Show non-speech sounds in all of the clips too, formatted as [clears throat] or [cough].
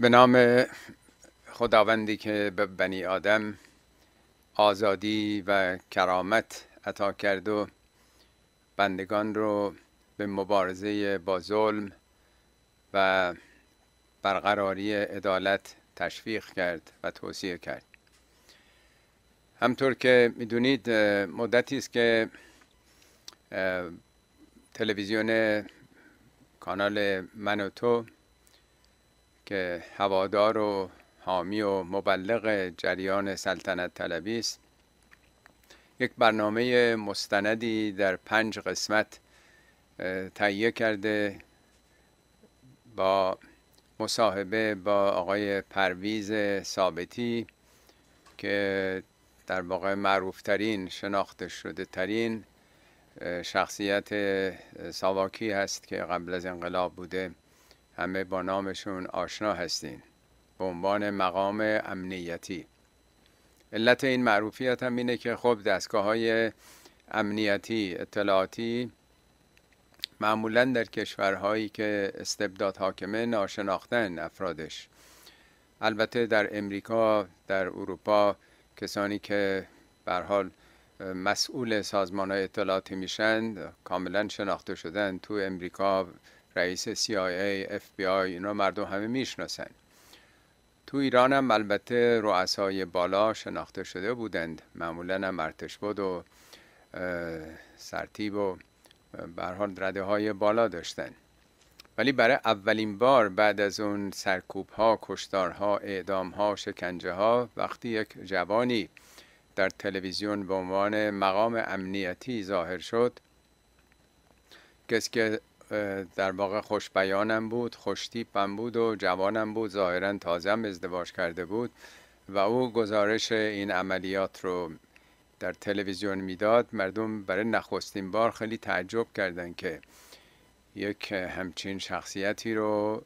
به نام خداوندی که به بنی آدم آزادی و کرامت عطا کرد و بندگان رو به مبارزه با ظلم و برقراری عدالت تشویق کرد و توصیه کرد همطور که میدونید مدتی است که تلویزیون کانال من و تو که هوادار و حامی و مبلغ جریان سلطنت طلبی است یک برنامه مستندی در پنج قسمت تهیه کرده با مصاحبه با آقای پرویز ثابتی که در واقع معروفترین شناخته شده ترین شخصیت ساواکی هست که قبل از انقلاب بوده همه با نامشون آشنا هستین به عنوان مقام امنیتی علت این معروفیت هم اینه که خب دستگاه های امنیتی اطلاعاتی معمولا در کشورهایی که استبداد حاکمه ناشناختن افرادش البته در امریکا در اروپا کسانی که به حال مسئول سازمان های اطلاعاتی میشن کاملا شناخته شدن تو امریکا رئیس CIA, FBI اینا مردم همه میشناسن تو ایران هم البته رؤسای بالا شناخته شده بودند معمولا هم ارتش بود و سرتیب و برحال رده های بالا داشتن ولی برای اولین بار بعد از اون سرکوب ها کشتار ها اعدام ها شکنجه ها وقتی یک جوانی در تلویزیون به عنوان مقام امنیتی ظاهر شد کسی که در واقع خوش بیانم بود خوش تیپم بود و جوانم بود ظاهرا تازه هم ازدواج کرده بود و او گزارش این عملیات رو در تلویزیون میداد مردم برای نخستین بار خیلی تعجب کردند که یک همچین شخصیتی رو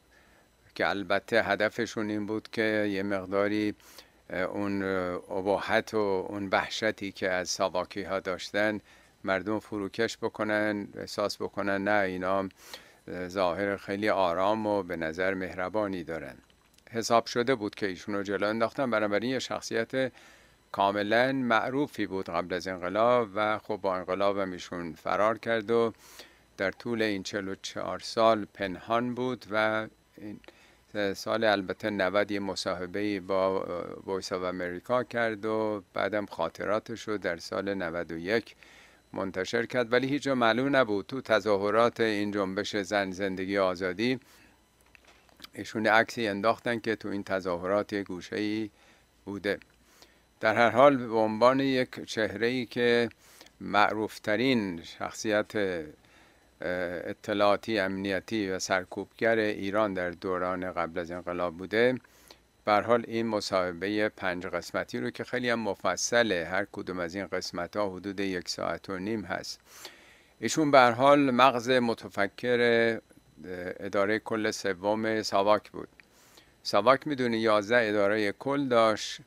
که البته هدفشون این بود که یه مقداری اون عباحت و اون وحشتی که از ساواکی ها داشتن مردم فروکش بکنن احساس بکنن نه اینا ظاهر خیلی آرام و به نظر مهربانی دارن حساب شده بود که ایشون رو جلو انداختن بنابراین یه شخصیت کاملا معروفی بود قبل از انقلاب و خب با انقلاب هم ایشون فرار کرد و در طول این چهار سال پنهان بود و سال البته 90 یه مصاحبه با وایس آف امریکا کرد و بعدم خاطراتش رو در سال 91 منتشر کرد ولی هیچ جا معلوم نبود تو تظاهرات این جنبش زن زندگی آزادی ایشون عکسی انداختن که تو این تظاهرات یه گوشه ای بوده در هر حال به عنوان یک چهره ای که معروفترین شخصیت اطلاعاتی امنیتی و سرکوبگر ایران در دوران قبل از انقلاب بوده بر حال این مصاحبه پنج قسمتی رو که خیلی هم مفصله هر کدوم از این قسمت ها حدود یک ساعت و نیم هست ایشون بر حال مغز متفکر اداره کل سوم ساواک بود ساواک میدونی 11 اداره کل داشت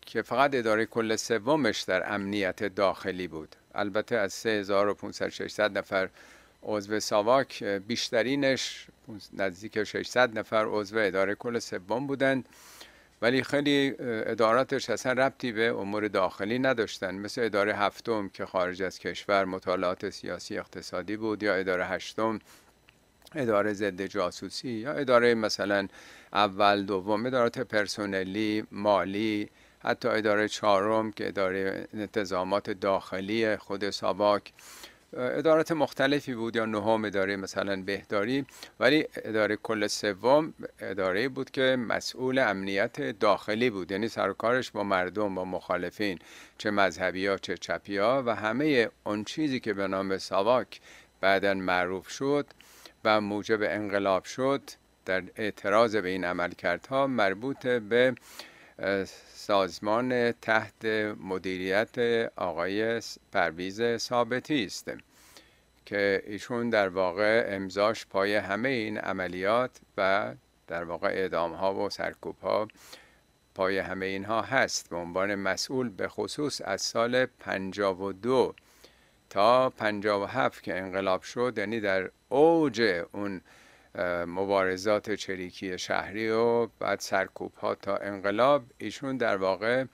که فقط اداره کل سومش در امنیت داخلی بود البته از 3500 نفر عضو ساواک بیشترینش نزدیک 600 نفر عضو اداره کل سوم بودند ولی خیلی اداراتش اصلا ربطی به امور داخلی نداشتند مثل اداره هفتم که خارج از کشور مطالعات سیاسی اقتصادی بود یا اداره هشتم اداره ضد جاسوسی یا اداره مثلا اول دوم ادارات پرسونلی مالی حتی اداره چهارم که اداره انتظامات داخلی خود ساواک ادارات مختلفی بود یا نهم اداره مثلا بهداری ولی اداره کل سوم اداره بود که مسئول امنیت داخلی بود یعنی سرکارش با مردم با مخالفین چه مذهبی ها چه چپی ها و همه اون چیزی که به نام ساواک بعدا معروف شد و موجب انقلاب شد در اعتراض به این عملکردها مربوط به سازمان تحت مدیریت آقای پرویز ثابتی است که ایشون در واقع امضاش پای همه این عملیات و در واقع اعدام ها و سرکوب ها پای همه اینها هست به عنوان مسئول به خصوص از سال 52 تا 57 که انقلاب شد یعنی در اوج اون مبارزات چریکی شهری و بعد سرکوب ها تا انقلاب ایشون در واقع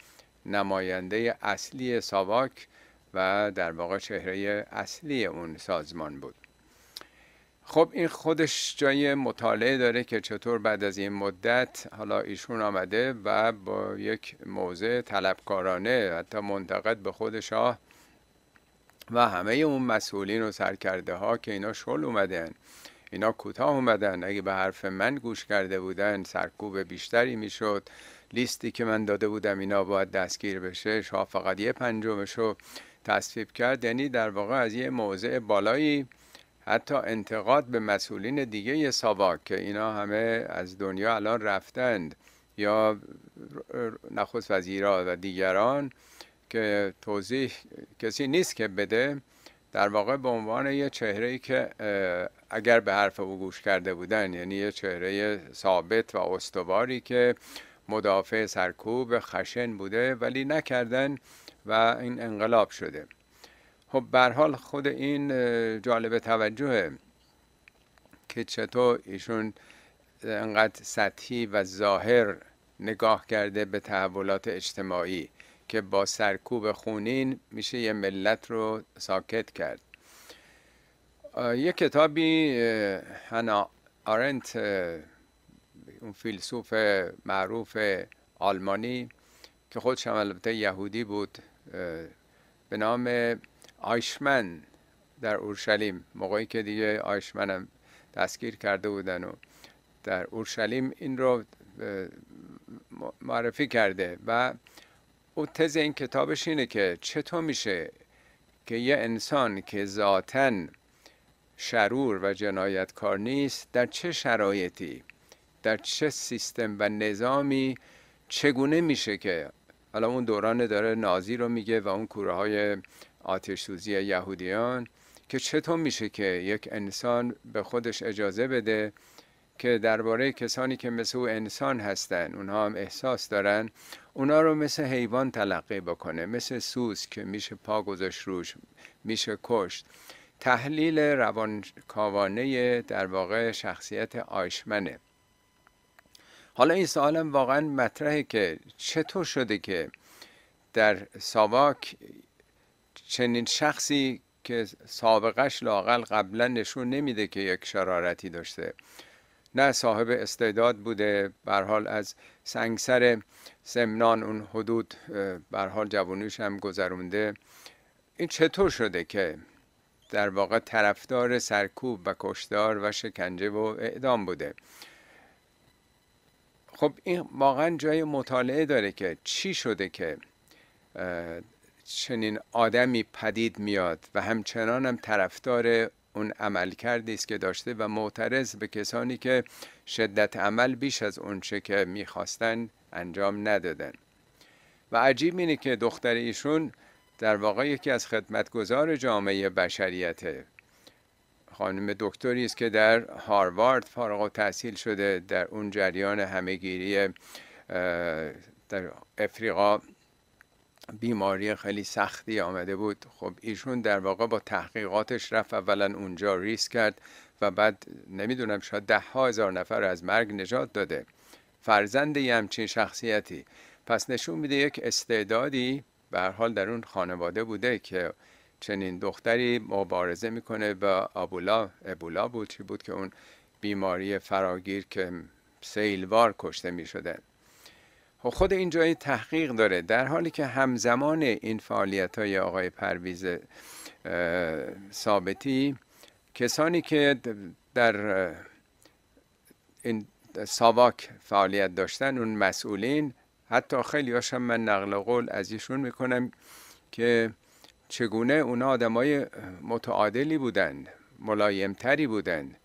نماینده اصلی ساواک و در واقع چهره اصلی اون سازمان بود خب این خودش جای مطالعه داره که چطور بعد از این مدت حالا ایشون آمده و با یک موضع طلبکارانه حتی منتقد به خود شاه و همه اون مسئولین و سرکرده ها که اینا شل اومدن اینا کوتاه اومدن اگه به حرف من گوش کرده بودن سرکوب بیشتری میشد لیستی که من داده بودم اینا باید دستگیر بشه شاه فقط یه پنجمش رو تصویب کرد یعنی در واقع از یه موضع بالایی حتی انتقاد به مسئولین دیگه ساواک که اینا همه از دنیا الان رفتند یا نخست وزیرا و دیگران که توضیح کسی نیست که بده در واقع به عنوان یه چهره ای که اگر به حرف او گوش کرده بودن یعنی یه چهره ثابت و استواری که مدافع سرکوب خشن بوده ولی نکردن و این انقلاب شده خب بر حال خود این جالب توجهه که چطور ایشون انقدر سطحی و ظاهر نگاه کرده به تحولات اجتماعی که با سرکوب خونین میشه یه ملت رو ساکت کرد یه کتابی هنا آرنت اون فیلسوف معروف آلمانی که خودش هم البته یهودی بود به نام آیشمن در اورشلیم موقعی که دیگه آیشمن هم دستگیر کرده بودن و در اورشلیم این رو معرفی کرده و او تز این کتابش اینه که چطور میشه که یه انسان که ذاتا شرور و جنایتکار نیست در چه شرایطی در چه سیستم و نظامی چگونه میشه که حالا اون دوران داره نازی رو میگه و اون کوره های آتش یهودیان که چطور میشه که یک انسان به خودش اجازه بده که درباره کسانی که مثل او انسان هستن اونها هم احساس دارن اونا رو مثل حیوان تلقی بکنه مثل سوز که میشه پا گذاشت روش میشه کشت تحلیل روانکاوانه در واقع شخصیت آیشمنه حالا این سوالم واقعا مطرحه که چطور شده که در ساواک چنین شخصی که سابقش لاقل قبلا نشون نمیده که یک شرارتی داشته نه صاحب استعداد بوده بر حال از سنگسر سمنان اون حدود بر حال جوانیش هم گذرونده این چطور شده که در واقع طرفدار سرکوب و کشدار و شکنجه و اعدام بوده خب این واقعا جای مطالعه داره که چی شده که چنین آدمی پدید میاد و همچنان هم طرفدار اون عمل است که داشته و معترض به کسانی که شدت عمل بیش از اونچه که میخواستن انجام ندادن و عجیب اینه که دختر ایشون در واقع یکی از خدمتگزار جامعه بشریته خانم دکتری است که در هاروارد فارغ و تحصیل شده در اون جریان همهگیری در افریقا بیماری خیلی سختی آمده بود خب ایشون در واقع با تحقیقاتش رفت اولا اونجا ریس کرد و بعد نمیدونم شاید ده ها هزار نفر از مرگ نجات داده فرزند یه همچین شخصیتی پس نشون میده یک استعدادی به حال در اون خانواده بوده که چنین دختری مبارزه میکنه و ابولا ابولا بود چی بود که اون بیماری فراگیر که سیلوار کشته میشدن خب خود این تحقیق داره در حالی که همزمان این فعالیت های آقای پرویز ثابتی کسانی که در این ساواک فعالیت داشتن اون مسئولین حتی خیلی هاشم من نقل قول از ایشون میکنم که چگونه اون آدمای متعادلی بودند ملایمتری بودند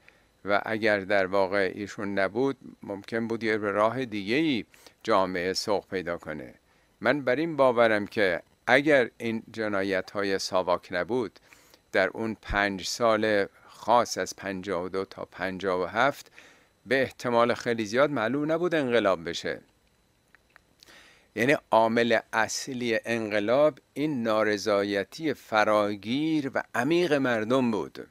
و اگر در واقع ایشون نبود ممکن بود یه راه دیگه ای جامعه سوق پیدا کنه من بر این باورم که اگر این جنایت های ساواک نبود در اون پنج سال خاص از 52 تا 57 به احتمال خیلی زیاد معلوم نبود انقلاب بشه یعنی عامل اصلی انقلاب این نارضایتی فراگیر و عمیق مردم بود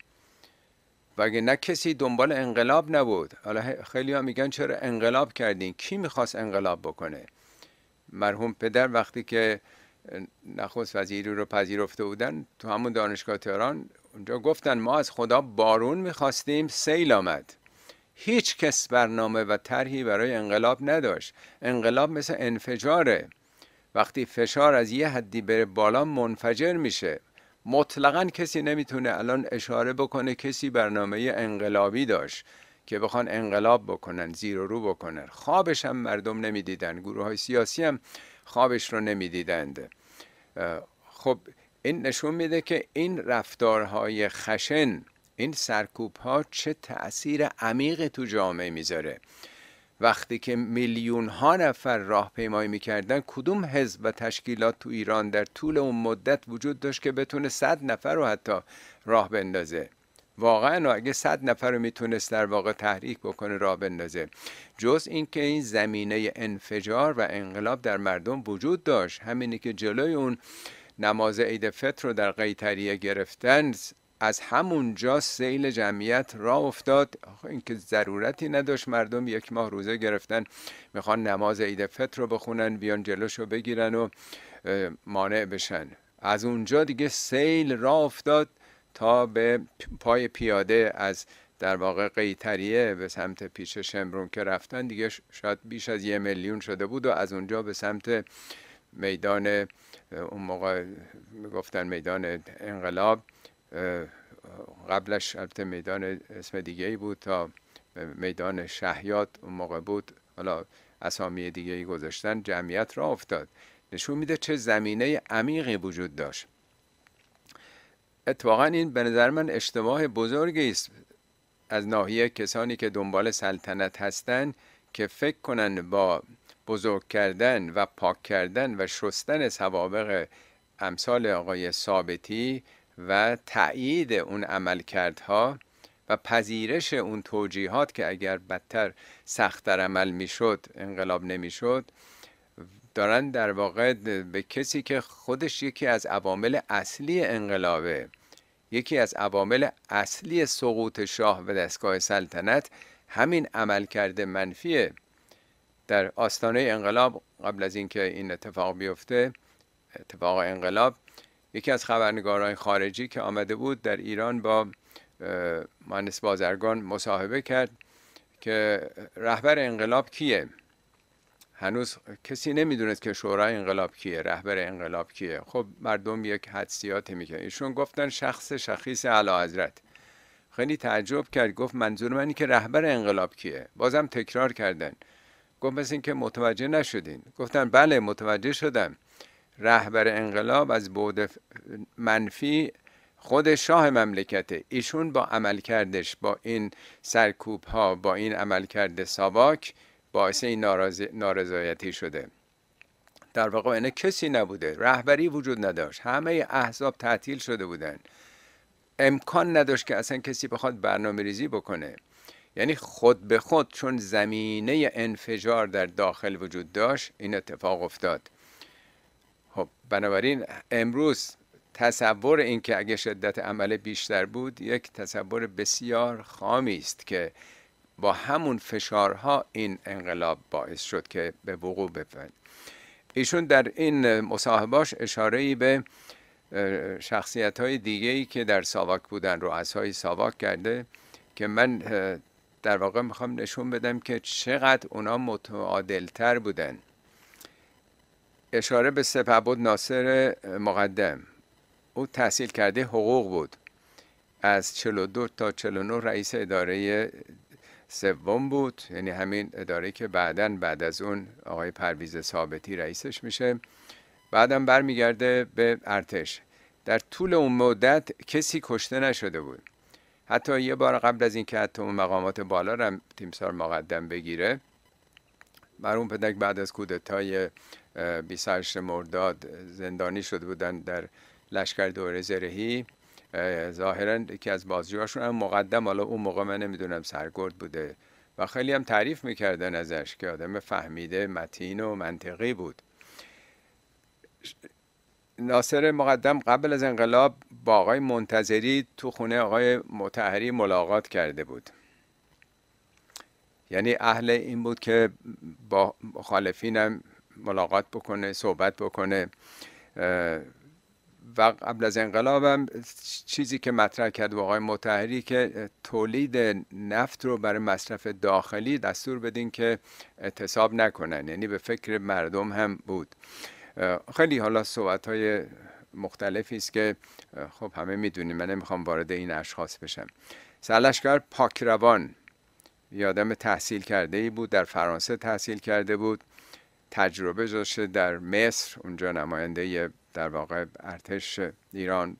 وگه نه کسی دنبال انقلاب نبود حالا خیلی ها میگن چرا انقلاب کردین کی میخواست انقلاب بکنه مرحوم پدر وقتی که نخست وزیری رو پذیرفته بودن تو همون دانشگاه تهران اونجا گفتن ما از خدا بارون میخواستیم سیل آمد هیچ کس برنامه و طرحی برای انقلاب نداشت انقلاب مثل انفجاره وقتی فشار از یه حدی بره بالا منفجر میشه مطلقا کسی نمیتونه الان اشاره بکنه کسی برنامه انقلابی داشت که بخوان انقلاب بکنن زیر و رو بکنن خوابش هم مردم نمیدیدن گروه های سیاسی هم خوابش رو نمیدیدند خب این نشون میده که این رفتارهای خشن این سرکوب ها چه تأثیر عمیق تو جامعه میذاره وقتی که میلیون ها نفر راهپیمایی میکردن کدوم حزب و تشکیلات تو ایران در طول اون مدت وجود داشت که بتونه صد نفر رو حتی راه بندازه واقعا اگه صد نفر رو میتونست در واقع تحریک بکنه راه بندازه جز اینکه این زمینه انفجار و انقلاب در مردم وجود داشت همینی که جلوی اون نماز عید فطر رو در قیطریه گرفتن از همونجا سیل جمعیت را افتاد اینکه ضرورتی نداشت مردم یک ماه روزه گرفتن میخوان نماز عید فطر رو بخونن بیان رو بگیرن و مانع بشن از اونجا دیگه سیل را افتاد تا به پای پیاده از در واقع قیتریه به سمت پیش شمرون که رفتن دیگه شاید بیش از یه میلیون شده بود و از اونجا به سمت میدان اون موقع گفتن میدان انقلاب قبلش البته میدان اسم دیگه ای بود تا میدان شهیات اون موقع بود حالا اسامی دیگه ای گذاشتن جمعیت را افتاد نشون میده چه زمینه عمیقی وجود داشت اتفاقا این به نظر من اجتماع بزرگی است از ناحیه کسانی که دنبال سلطنت هستند که فکر کنن با بزرگ کردن و پاک کردن و شستن سوابق امثال آقای ثابتی و تایید اون عملکردها و پذیرش اون توجیهات که اگر بدتر سختتر عمل میشد انقلاب نمیشد دارن در واقع به کسی که خودش یکی از عوامل اصلی انقلابه یکی از عوامل اصلی سقوط شاه و دستگاه سلطنت همین عملکرد منفیه در آستانه انقلاب قبل از اینکه این اتفاق بیفته اتفاق انقلاب یکی از خبرنگاران خارجی که آمده بود در ایران با مهندس بازرگان مصاحبه کرد که رهبر انقلاب کیه هنوز کسی نمیدونست که شورای انقلاب کیه رهبر انقلاب کیه خب مردم یک حدسیات میکنن ایشون گفتن شخص شخیص اعلی حضرت خیلی تعجب کرد گفت منظور من که رهبر انقلاب کیه بازم تکرار کردن گفت مثل که متوجه نشدین گفتن بله متوجه شدم رهبر انقلاب از بعد منفی خود شاه مملکته ایشون با عمل کردش با این سرکوب ها با این عملکرد ساواک باعث این نارضایتی شده در واقع اینه کسی نبوده رهبری وجود نداشت همه احزاب تعطیل شده بودن امکان نداشت که اصلا کسی بخواد برنامه ریزی بکنه یعنی خود به خود چون زمینه انفجار در داخل وجود داشت این اتفاق افتاد بنابراین امروز تصور اینکه اگه شدت عمل بیشتر بود یک تصور بسیار خامی است که با همون فشارها این انقلاب باعث شد که به وقوع بپد ایشون در این مصاحبهاش اشاره ای به شخصیت های دیگه ای که در ساواک بودن رؤسای ساواک کرده که من در واقع میخوام نشون بدم که چقدر اونا متعادلتر بودن اشاره به سپه بود ناصر مقدم او تحصیل کرده حقوق بود از 42 تا 49 رئیس اداره سوم بود یعنی همین اداره که بعدا بعد از اون آقای پرویز ثابتی رئیسش میشه بعدم برمیگرده به ارتش در طول اون مدت کسی کشته نشده بود حتی یه بار قبل از اینکه حتی اون مقامات بالا رو تیمسار مقدم بگیره بر اون پدک بعد از کودتای بیسرش مرداد زندانی شده بودند در لشکر دوره زرهی ظاهرا یکی از بازجوهاشون هم مقدم حالا اون موقع من نمیدونم سرگرد بوده و خیلی هم تعریف میکردن ازش که آدم فهمیده متین و منطقی بود ناصر مقدم قبل از انقلاب با آقای منتظری تو خونه آقای متحری ملاقات کرده بود یعنی اهل این بود که با مخالفینم ملاقات بکنه صحبت بکنه و قبل از هم چیزی که مطرح کرد و آقای متحری که تولید نفت رو برای مصرف داخلی دستور بدین که اعتصاب نکنن یعنی به فکر مردم هم بود خیلی حالا صحبت های مختلفی است که خب همه میدونیم من نمیخوام وارد این اشخاص بشم سرلشکر پاکروان یادم تحصیل کرده ای بود در فرانسه تحصیل کرده بود تجربه داشته در مصر اونجا نماینده در واقع ارتش ایران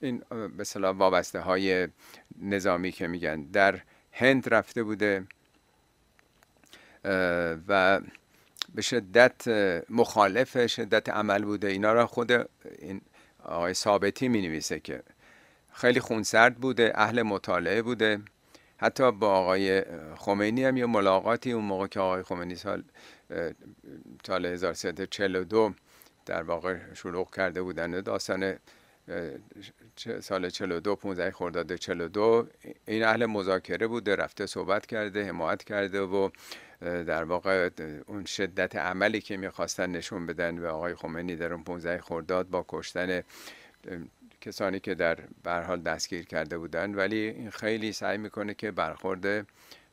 این مثلا وابسته های نظامی که میگن در هند رفته بوده و به شدت مخالف شدت عمل بوده اینا را خود این آقای ثابتی می نویسه که خیلی خونسرد بوده اهل مطالعه بوده حتی با آقای خمینی هم یه ملاقاتی اون موقع که آقای خمینی سال سال 1342 در واقع شروع کرده بودن داستان سال 42 15 خرداد 42 این اهل مذاکره بوده رفته صحبت کرده حمایت کرده و در واقع اون شدت عملی که میخواستن نشون بدن به آقای خمینی در اون 15 خرداد با کشتن کسانی که در برحال دستگیر کرده بودند ولی این خیلی سعی میکنه که برخورد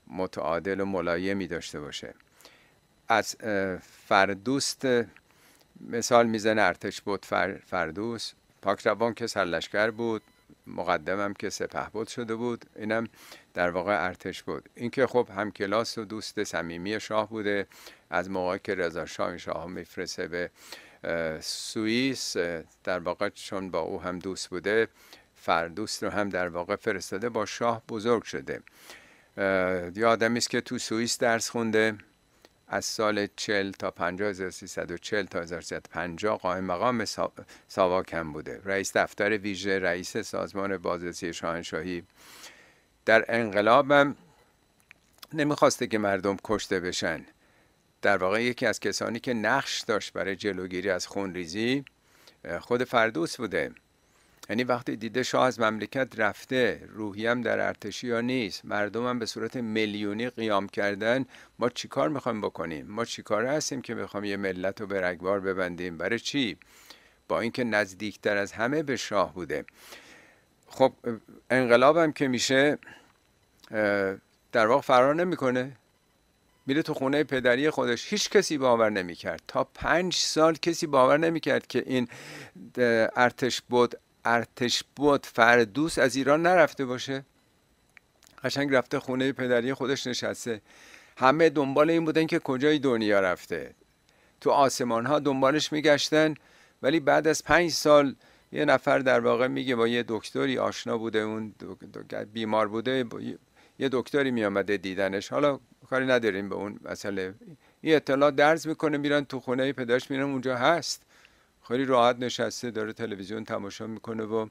متعادل و ملایمی داشته باشه از فردوست مثال میزنه ارتش بود فر پاک روان که سرلشکر بود مقدمم که سپه بود شده بود اینم در واقع ارتش بود اینکه خب هم کلاس و دوست صمیمی شاه بوده از موقعی که رضا شاه شاه میفرسه به سوئیس در واقع چون با او هم دوست بوده فردوست رو هم در واقع فرستاده با شاه بزرگ شده آدمی است که تو سوئیس درس خونده از سال 40 تا 50 1340 تا 1350 قائم مقام ساواکم بوده رئیس دفتر ویژه رئیس سازمان بازرسی شاهنشاهی در انقلابم نمیخواسته که مردم کشته بشن در واقع یکی از کسانی که نقش داشت برای جلوگیری از خونریزی خود فردوس بوده یعنی وقتی دیده شاه از مملکت رفته روحیم در ارتشی یا نیست مردمم به صورت میلیونی قیام کردن ما چیکار میخوایم بکنیم ما چیکار هستیم که میخوایم یه ملت رو به رگبار ببندیم برای چی با اینکه نزدیکتر از همه به شاه بوده خب انقلابم که میشه در واقع فرار نمیکنه میره تو خونه پدری خودش هیچ کسی باور نمیکرد تا پنج سال کسی باور نمیکرد که این ارتش بود ارتش فردوس از ایران نرفته باشه قشنگ رفته خونه پدری خودش نشسته همه دنبال این بودن که کجای دنیا رفته تو آسمان ها دنبالش میگشتن ولی بعد از پنج سال یه نفر در واقع میگه با یه دکتری آشنا بوده اون بیمار بوده یه دکتری میامده دیدنش حالا کاری نداریم به اون مسئله این اطلاع درز میکنه میرن تو خونه پدرش میرن اونجا هست خیلی راحت نشسته داره تلویزیون تماشا میکنه و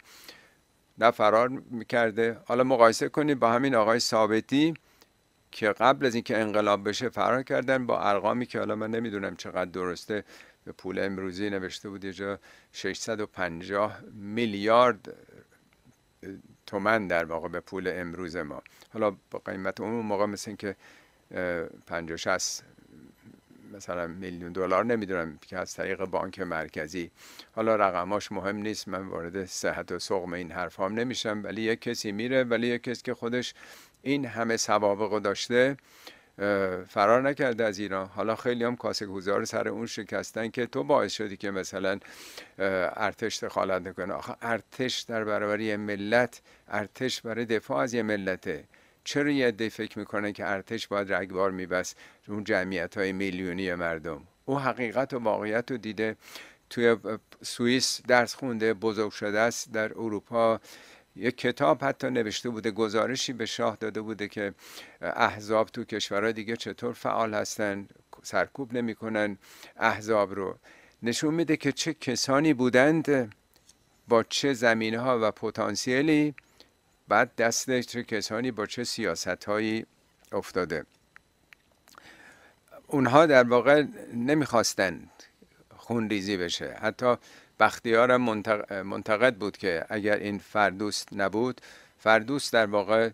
نه فرار میکرده حالا مقایسه کنید با همین آقای ثابتی که قبل از اینکه انقلاب بشه فرار کردن با ارقامی که حالا من نمیدونم چقدر درسته به پول امروزی نوشته بود یه جا 650 میلیارد تومن در واقع به پول امروز ما حالا با قیمت اون موقع مثل اینکه 50 60 مثلا میلیون دلار نمیدونم که از طریق بانک مرکزی حالا رقماش مهم نیست من وارد صحت و سقم این حرفام نمیشم ولی یک کسی میره ولی یک کسی که خودش این همه سوابق داشته فرار نکرده از ایران حالا خیلی هم کاسه گذار سر اون شکستن که تو باعث شدی که مثلا ارتش دخالت نکنه آخه ارتش در برابر ملت ارتش برای دفاع از یه ملته چرا یه عده فکر میکنن که ارتش باید رگبار میبست اون جمعیت های میلیونی مردم او حقیقت و واقعیت رو دیده توی سوئیس درس خونده بزرگ شده است در اروپا یک کتاب حتی نوشته بوده گزارشی به شاه داده بوده که احزاب تو کشورهای دیگه چطور فعال هستن سرکوب نمیکنن احزاب رو نشون میده که چه کسانی بودند با چه زمینه ها و پتانسیلی بعد دست چه کسانی با چه سیاست هایی افتاده اونها در واقع نمیخواستند ریزی بشه حتی بختیار منتقد بود که اگر این فردوست نبود فردوست در واقع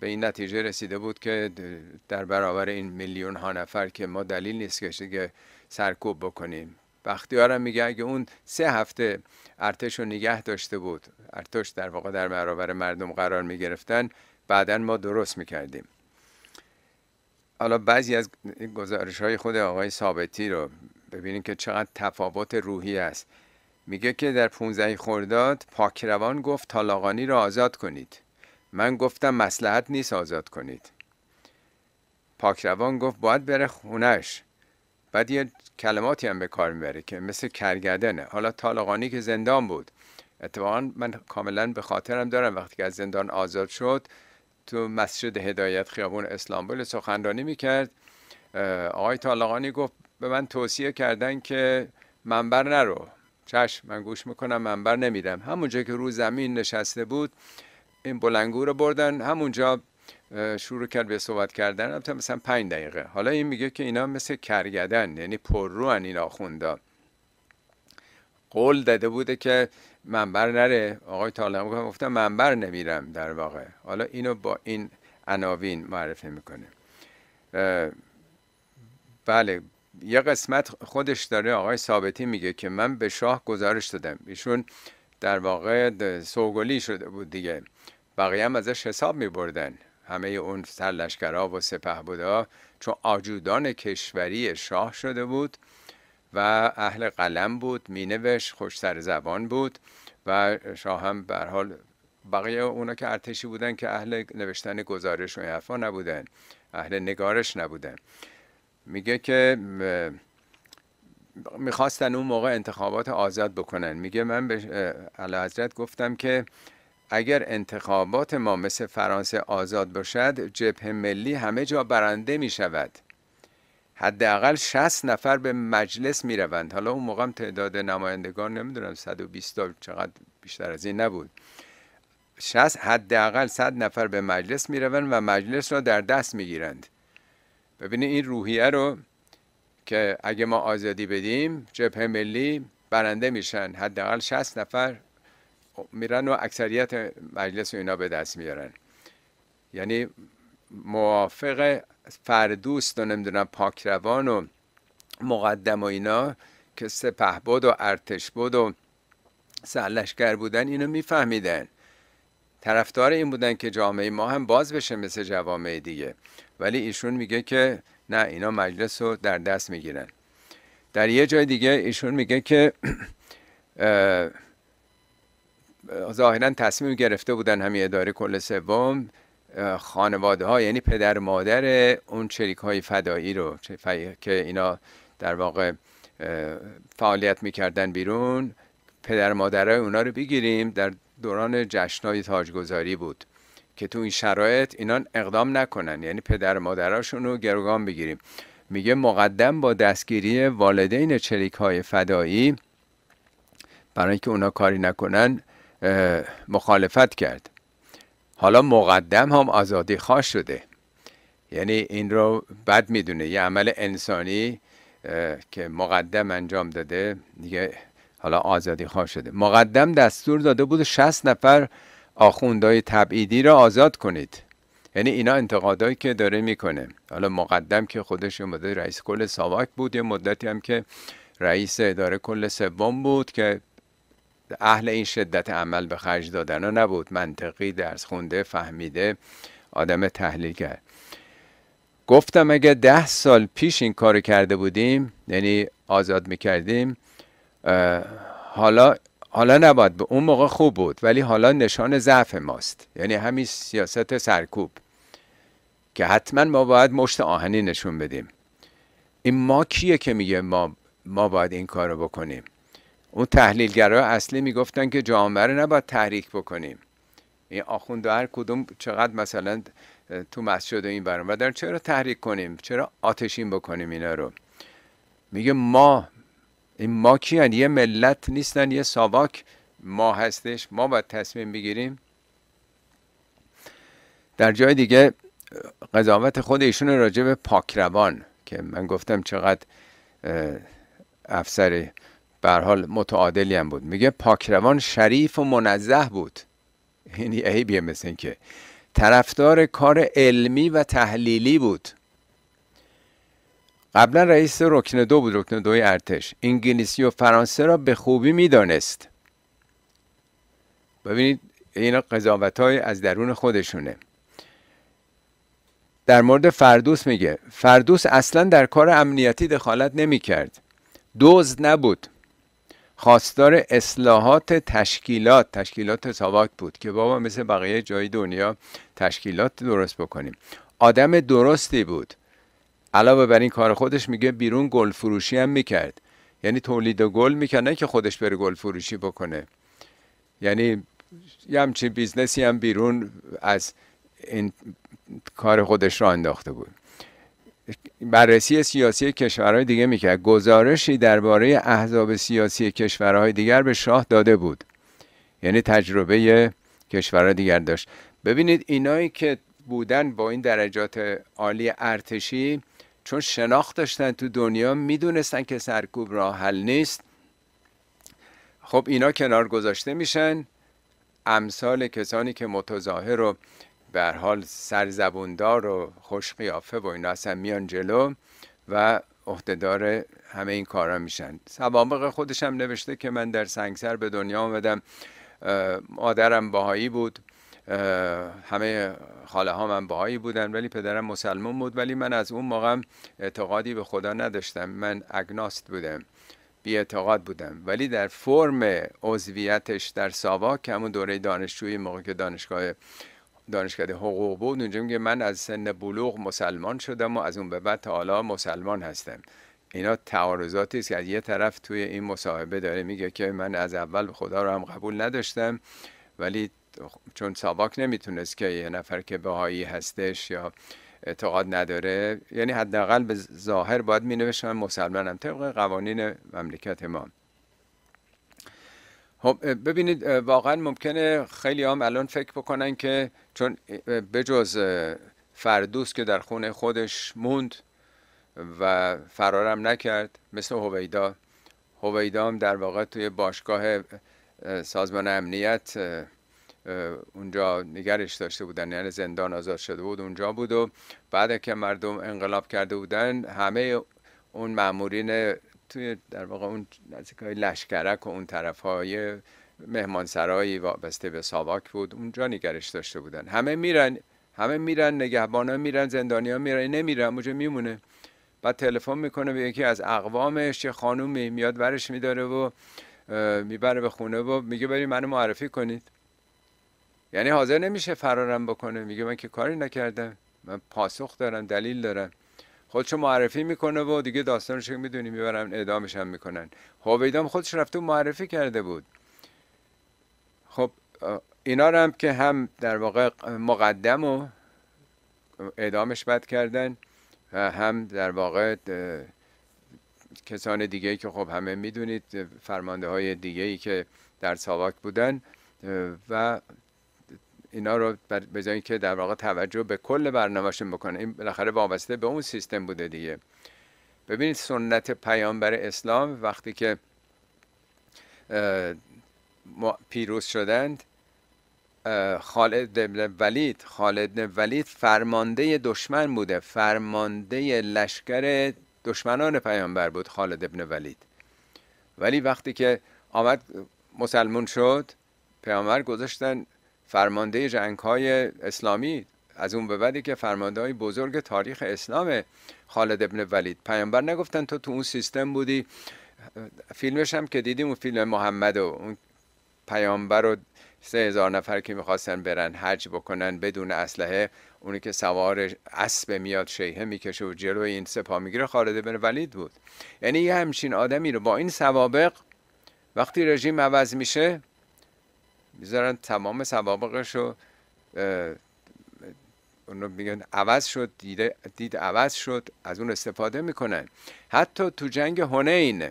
به این نتیجه رسیده بود که در برابر این میلیون ها نفر که ما دلیل نیست که سرکوب بکنیم بختیارم میگه اگه اون سه هفته ارتش رو نگه داشته بود ارتش در واقع در برابر مردم قرار میگرفتن بعدا ما درست میکردیم حالا بعضی از گزارش های خود آقای ثابتی رو ببینیم که چقدر تفاوت روحی است میگه که در 15 خورداد پاکروان گفت طالاقانی را آزاد کنید من گفتم مسلحت نیست آزاد کنید پاکروان گفت باید بره خونش بعد یه کلماتی هم به کار میبره که مثل کرگدنه حالا طالقانی که زندان بود اتفاقا من کاملا به خاطرم دارم وقتی که از زندان آزاد شد تو مسجد هدایت خیابون اسلامبول سخنرانی میکرد آقای طالقانی گفت به من توصیه کردن که منبر نرو چشم من گوش میکنم منبر نمیرم همونجا که رو زمین نشسته بود این بلنگو رو بردن همونجا شروع کرد به صحبت کردن تا مثلا پنج دقیقه حالا این میگه که اینا مثل کرگدن یعنی پررو ان این قول داده بوده که منبر نره آقای طالب گفتم منبر نمیرم در واقع حالا اینو با این عناوین معرفی میکنه بله یه قسمت خودش داره آقای ثابتی میگه که من به شاه گزارش دادم ایشون در واقع سوگلی شده بود دیگه بقیه هم ازش حساب میبردن همه اون سرلشکرها و بودا چون آجودان کشوری شاه شده بود و اهل قلم بود مینوشت خوش سر زبان بود و شاه هم به حال بقیه اونا که ارتشی بودن که اهل نوشتن گزارش و حرفا نبودن اهل نگارش نبودن میگه که میخواستن اون موقع انتخابات آزاد بکنن میگه من به اعلی حضرت گفتم که اگر انتخابات ما مثل فرانسه آزاد باشد جبه ملی همه جا برنده می شود حداقل 60 نفر به مجلس می روند حالا اون موقع تعداد نمایندگان نمیدونم 120 تا چقدر بیشتر از این نبود 60 حداقل 100 نفر به مجلس می روند و مجلس را در دست می گیرند ببینید این روحیه رو که اگه ما آزادی بدیم جبهه ملی برنده میشن حداقل 60 نفر خب، میرن و اکثریت مجلس اینا به دست میارن یعنی موافق فردوست و نمیدونم پاکروان و مقدم و اینا که سپه بود و ارتش بود و سلشگر بودن اینو میفهمیدن طرفدار این بودن که جامعه ما هم باز بشه مثل جوامع دیگه ولی ایشون میگه که نه اینا مجلس رو در دست میگیرن در یه جای دیگه ایشون میگه که [clears throat] ظاهرا تصمیم گرفته بودن همین اداره کل سوم خانواده ها یعنی پدر مادر اون چریک های فدایی رو که اینا در واقع فعالیت میکردن بیرون پدر مادرای اونا رو بگیریم در دوران جشنهای تاجگذاری بود که تو این شرایط اینان اقدام نکنن یعنی پدر مادراشون رو گروگان بگیریم میگه مقدم با دستگیری والدین چریک های فدایی برای اینکه اونا کاری نکنن مخالفت کرد حالا مقدم هم آزادی خواه شده یعنی این رو بد میدونه یه عمل انسانی که مقدم انجام داده دیگه حالا آزادی خواه شده مقدم دستور داده بود 60 نفر آخوندهای تبعیدی را آزاد کنید یعنی اینا انتقادایی که داره میکنه حالا مقدم که خودش مدتی رئیس کل ساواک بود یه مدتی هم که رئیس اداره کل سوم بود که اهل این شدت عمل به خرج دادن نبود منطقی درس خونده فهمیده آدم تحلیلگر گفتم اگه ده سال پیش این کار کرده بودیم یعنی آزاد میکردیم حالا حالا نباید به اون موقع خوب بود ولی حالا نشان ضعف ماست یعنی همین سیاست سرکوب که حتما ما باید مشت آهنی نشون بدیم این ما کیه که میگه ما ما باید این کارو بکنیم اون تحلیلگرا اصلی میگفتن که جامعه رو نباید تحریک بکنیم این آخوند هر کدوم چقدر مثلا تو مسجد و این برام و چرا تحریک کنیم چرا آتشین بکنیم اینا رو میگه ما این ما کیان یه ملت نیستن یه ساواک ما هستش ما باید تصمیم بگیریم در جای دیگه قضاوت خود ایشون راجع به پاکروان که من گفتم چقدر افسر به حال متعادلی هم بود میگه پاکروان شریف و منزه بود یعنی عیبیه مثل این که طرفدار کار علمی و تحلیلی بود قبلا رئیس رکن دو بود رکن دوی ارتش انگلیسی و فرانسه را به خوبی میدانست ببینید اینا قضاوت های از درون خودشونه در مورد فردوس میگه فردوس اصلا در کار امنیتی دخالت نمی کرد دزد نبود خواستار اصلاحات تشکیلات تشکیلات ساواک بود که بابا مثل بقیه جای دنیا تشکیلات درست بکنیم آدم درستی بود علاوه بر این کار خودش میگه بیرون گل فروشی هم میکرد یعنی تولید گل میکرد نه که خودش بره گل فروشی بکنه یعنی یه همچین بیزنسی هم بیرون از این کار خودش را انداخته بود بررسی سیاسی کشورهای دیگه میکرد گزارشی درباره احزاب سیاسی کشورهای دیگر به شاه داده بود یعنی تجربه کشورهای دیگر داشت ببینید اینایی که بودن با این درجات عالی ارتشی چون شناخت داشتن تو دنیا میدونستن که سرکوب راه حل نیست خب اینا کنار گذاشته میشن امثال کسانی که متظاهر و به حال سرزبوندار و خوش قیافه و اینا اصلا میان جلو و عهدهدار همه این کارا میشن سوابق خودشم نوشته که من در سنگسر به دنیا آمدم مادرم باهایی بود همه خاله ها من باهایی بودن ولی پدرم مسلمان بود ولی من از اون موقع اعتقادی به خدا نداشتم من اگناست بودم بی اعتقاد بودم ولی در فرم عضویتش در ساواک همون دوره دانشجویی موقع که دانشگاه دانشکده حقوق بود اونجا میگه من از سن بلوغ مسلمان شدم و از اون به بعد تا حالا مسلمان هستم اینا تعارضاتی است که از یه طرف توی این مصاحبه داره میگه که من از اول خدا رو هم قبول نداشتم ولی چون ساواک نمیتونست که یه نفر که بهایی هستش یا اعتقاد نداره یعنی حداقل به ظاهر باید می من مسلمانم طبق قوانین مملکت ما خب، ببینید واقعا ممکنه خیلی هم الان فکر بکنن که چون بجز فردوس که در خونه خودش موند و فرارم نکرد مثل هویدا هویدا هم در واقع توی باشگاه سازمان امنیت اونجا نگرش داشته بودن یعنی زندان آزاد شده بود اونجا بود و بعد که مردم انقلاب کرده بودن همه اون معمورین توی در واقع اون نزدیک های لشکرک و اون طرف های مهمانسرایی وابسته به ساواک بود اونجا نگرش داشته بودن همه میرن همه میرن نگهبانا میرن زندانیا میرن نمیرن اونجا میمونه بعد تلفن میکنه به یکی از اقوامش یه خانوم میاد برش میداره و میبره به خونه و میگه بریم منو معرفی کنید یعنی حاضر نمیشه فرارم بکنه میگه من که کاری نکردم من پاسخ دارم دلیل دارم خودشو معرفی میکنه و دیگه داستانش رو میدونی میبرن اعدامش هم میکنن هویدام خودش رفته و معرفی کرده بود خب اینا هم که هم در واقع مقدم و اعدامش بد کردن و هم در واقع کسان دیگه که خب همه میدونید فرمانده های دیگه ای که در ساواک بودن و اینا رو به که در واقع توجه به کل برنامهشون بکنه این بالاخره وابسته به اون سیستم بوده دیگه ببینید سنت پیامبر اسلام وقتی که پیروز شدند خالد بن ولید خالد بن ولید فرمانده دشمن بوده فرمانده لشکر دشمنان پیامبر بود خالد بن ولید ولی وقتی که آمد مسلمون شد پیامبر گذاشتن فرمانده جنگ های اسلامی از اون به بعدی که فرمانده های بزرگ تاریخ اسلام خالد ابن ولید پیامبر نگفتن تو تو اون سیستم بودی فیلمش هم که دیدیم اون فیلم محمد و اون پیامبر و سه هزار نفر که میخواستن برن حج بکنن بدون اسلحه اونی که سوار اسب میاد شیهه میکشه و جلو این سپاه میگیره خالد ابن ولید بود یعنی یه همچین آدمی رو با این سوابق وقتی رژیم عوض میشه میذارن تمام سوابقش رو اونو میگن عوض شد دید, دید عوض شد از اون استفاده میکنن حتی تو جنگ هنین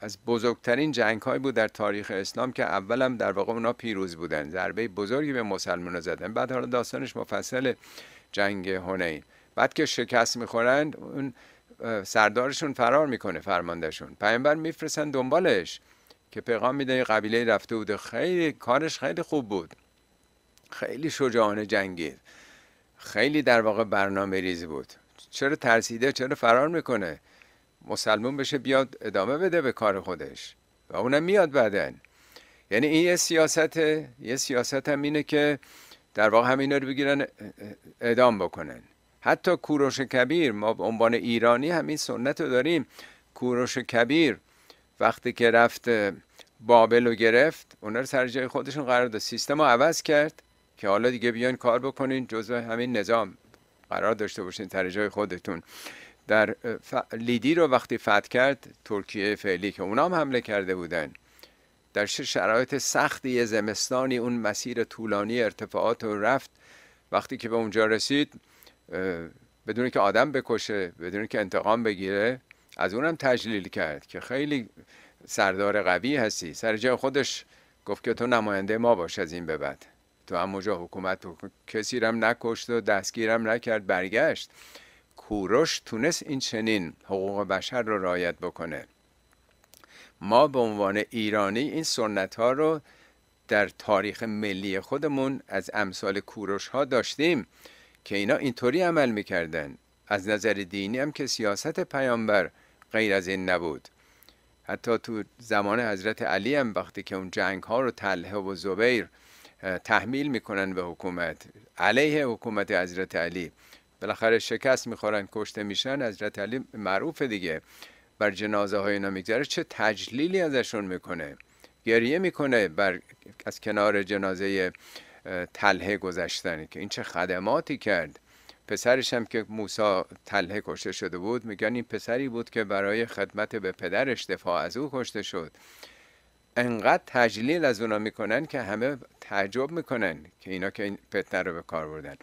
از بزرگترین جنگ های بود در تاریخ اسلام که اولم در واقع اونا پیروز بودن ضربه بزرگی به مسلمان زدن بعد حالا داستانش مفصل جنگ هنین بعد که شکست میخورند اون سردارشون فرار میکنه فرماندهشون پیامبر میفرستن دنبالش که پیغام میده یه قبیله رفته بوده خیلی کارش خیلی خوب بود خیلی شجاعانه جنگید خیلی در واقع برنامه ریزی بود چرا ترسیده چرا فرار میکنه مسلمون بشه بیاد ادامه بده به کار خودش و اونم میاد بعدن یعنی این یه سیاسته یه سیاست هم اینه که در واقع همینا رو بگیرن اعدام بکنن حتی کوروش کبیر ما به عنوان ایرانی همین سنت رو داریم کوروش کبیر وقتی که رفت بابل رو گرفت اونا رو سر جای خودشون قرار داد سیستم رو عوض کرد که حالا دیگه بیان کار بکنین جزو همین نظام قرار داشته باشین سر جای خودتون در لیدی رو وقتی فتح کرد ترکیه فعلی که اونا هم حمله کرده بودن در شرایط سختی زمستانی اون مسیر طولانی ارتفاعات رو رفت وقتی که به اونجا رسید بدون که آدم بکشه بدون که انتقام بگیره از اونم تجلیل کرد که خیلی سردار قوی هستی سر جای خودش گفت که تو نماینده ما باش از این به بعد تو اموجا حکومت تو کسی رم نکشت و دستگیرم نکرد برگشت کوروش تونست این چنین حقوق بشر رو رعایت بکنه ما به عنوان ایرانی این سنت ها رو در تاریخ ملی خودمون از امثال کوروش ها داشتیم که اینا اینطوری عمل میکردن از نظر دینی هم که سیاست پیامبر غیر از این نبود حتی تو زمان حضرت علی هم وقتی که اون جنگ ها رو تله و زبیر تحمیل میکنن به حکومت علیه حکومت حضرت علی بالاخره شکست میخورن کشته میشن حضرت علی معروف دیگه بر جنازه های اینا میگذره چه تجلیلی ازشون میکنه گریه میکنه بر از کنار جنازه تله گذشتن که این چه خدماتی کرد پسرش هم که موسا تله کشته شده بود میگن این پسری بود که برای خدمت به پدرش دفاع از او کشته شد انقدر تجلیل از اونا میکنن که همه تعجب میکنن که اینا که این فتنه رو به کار بردن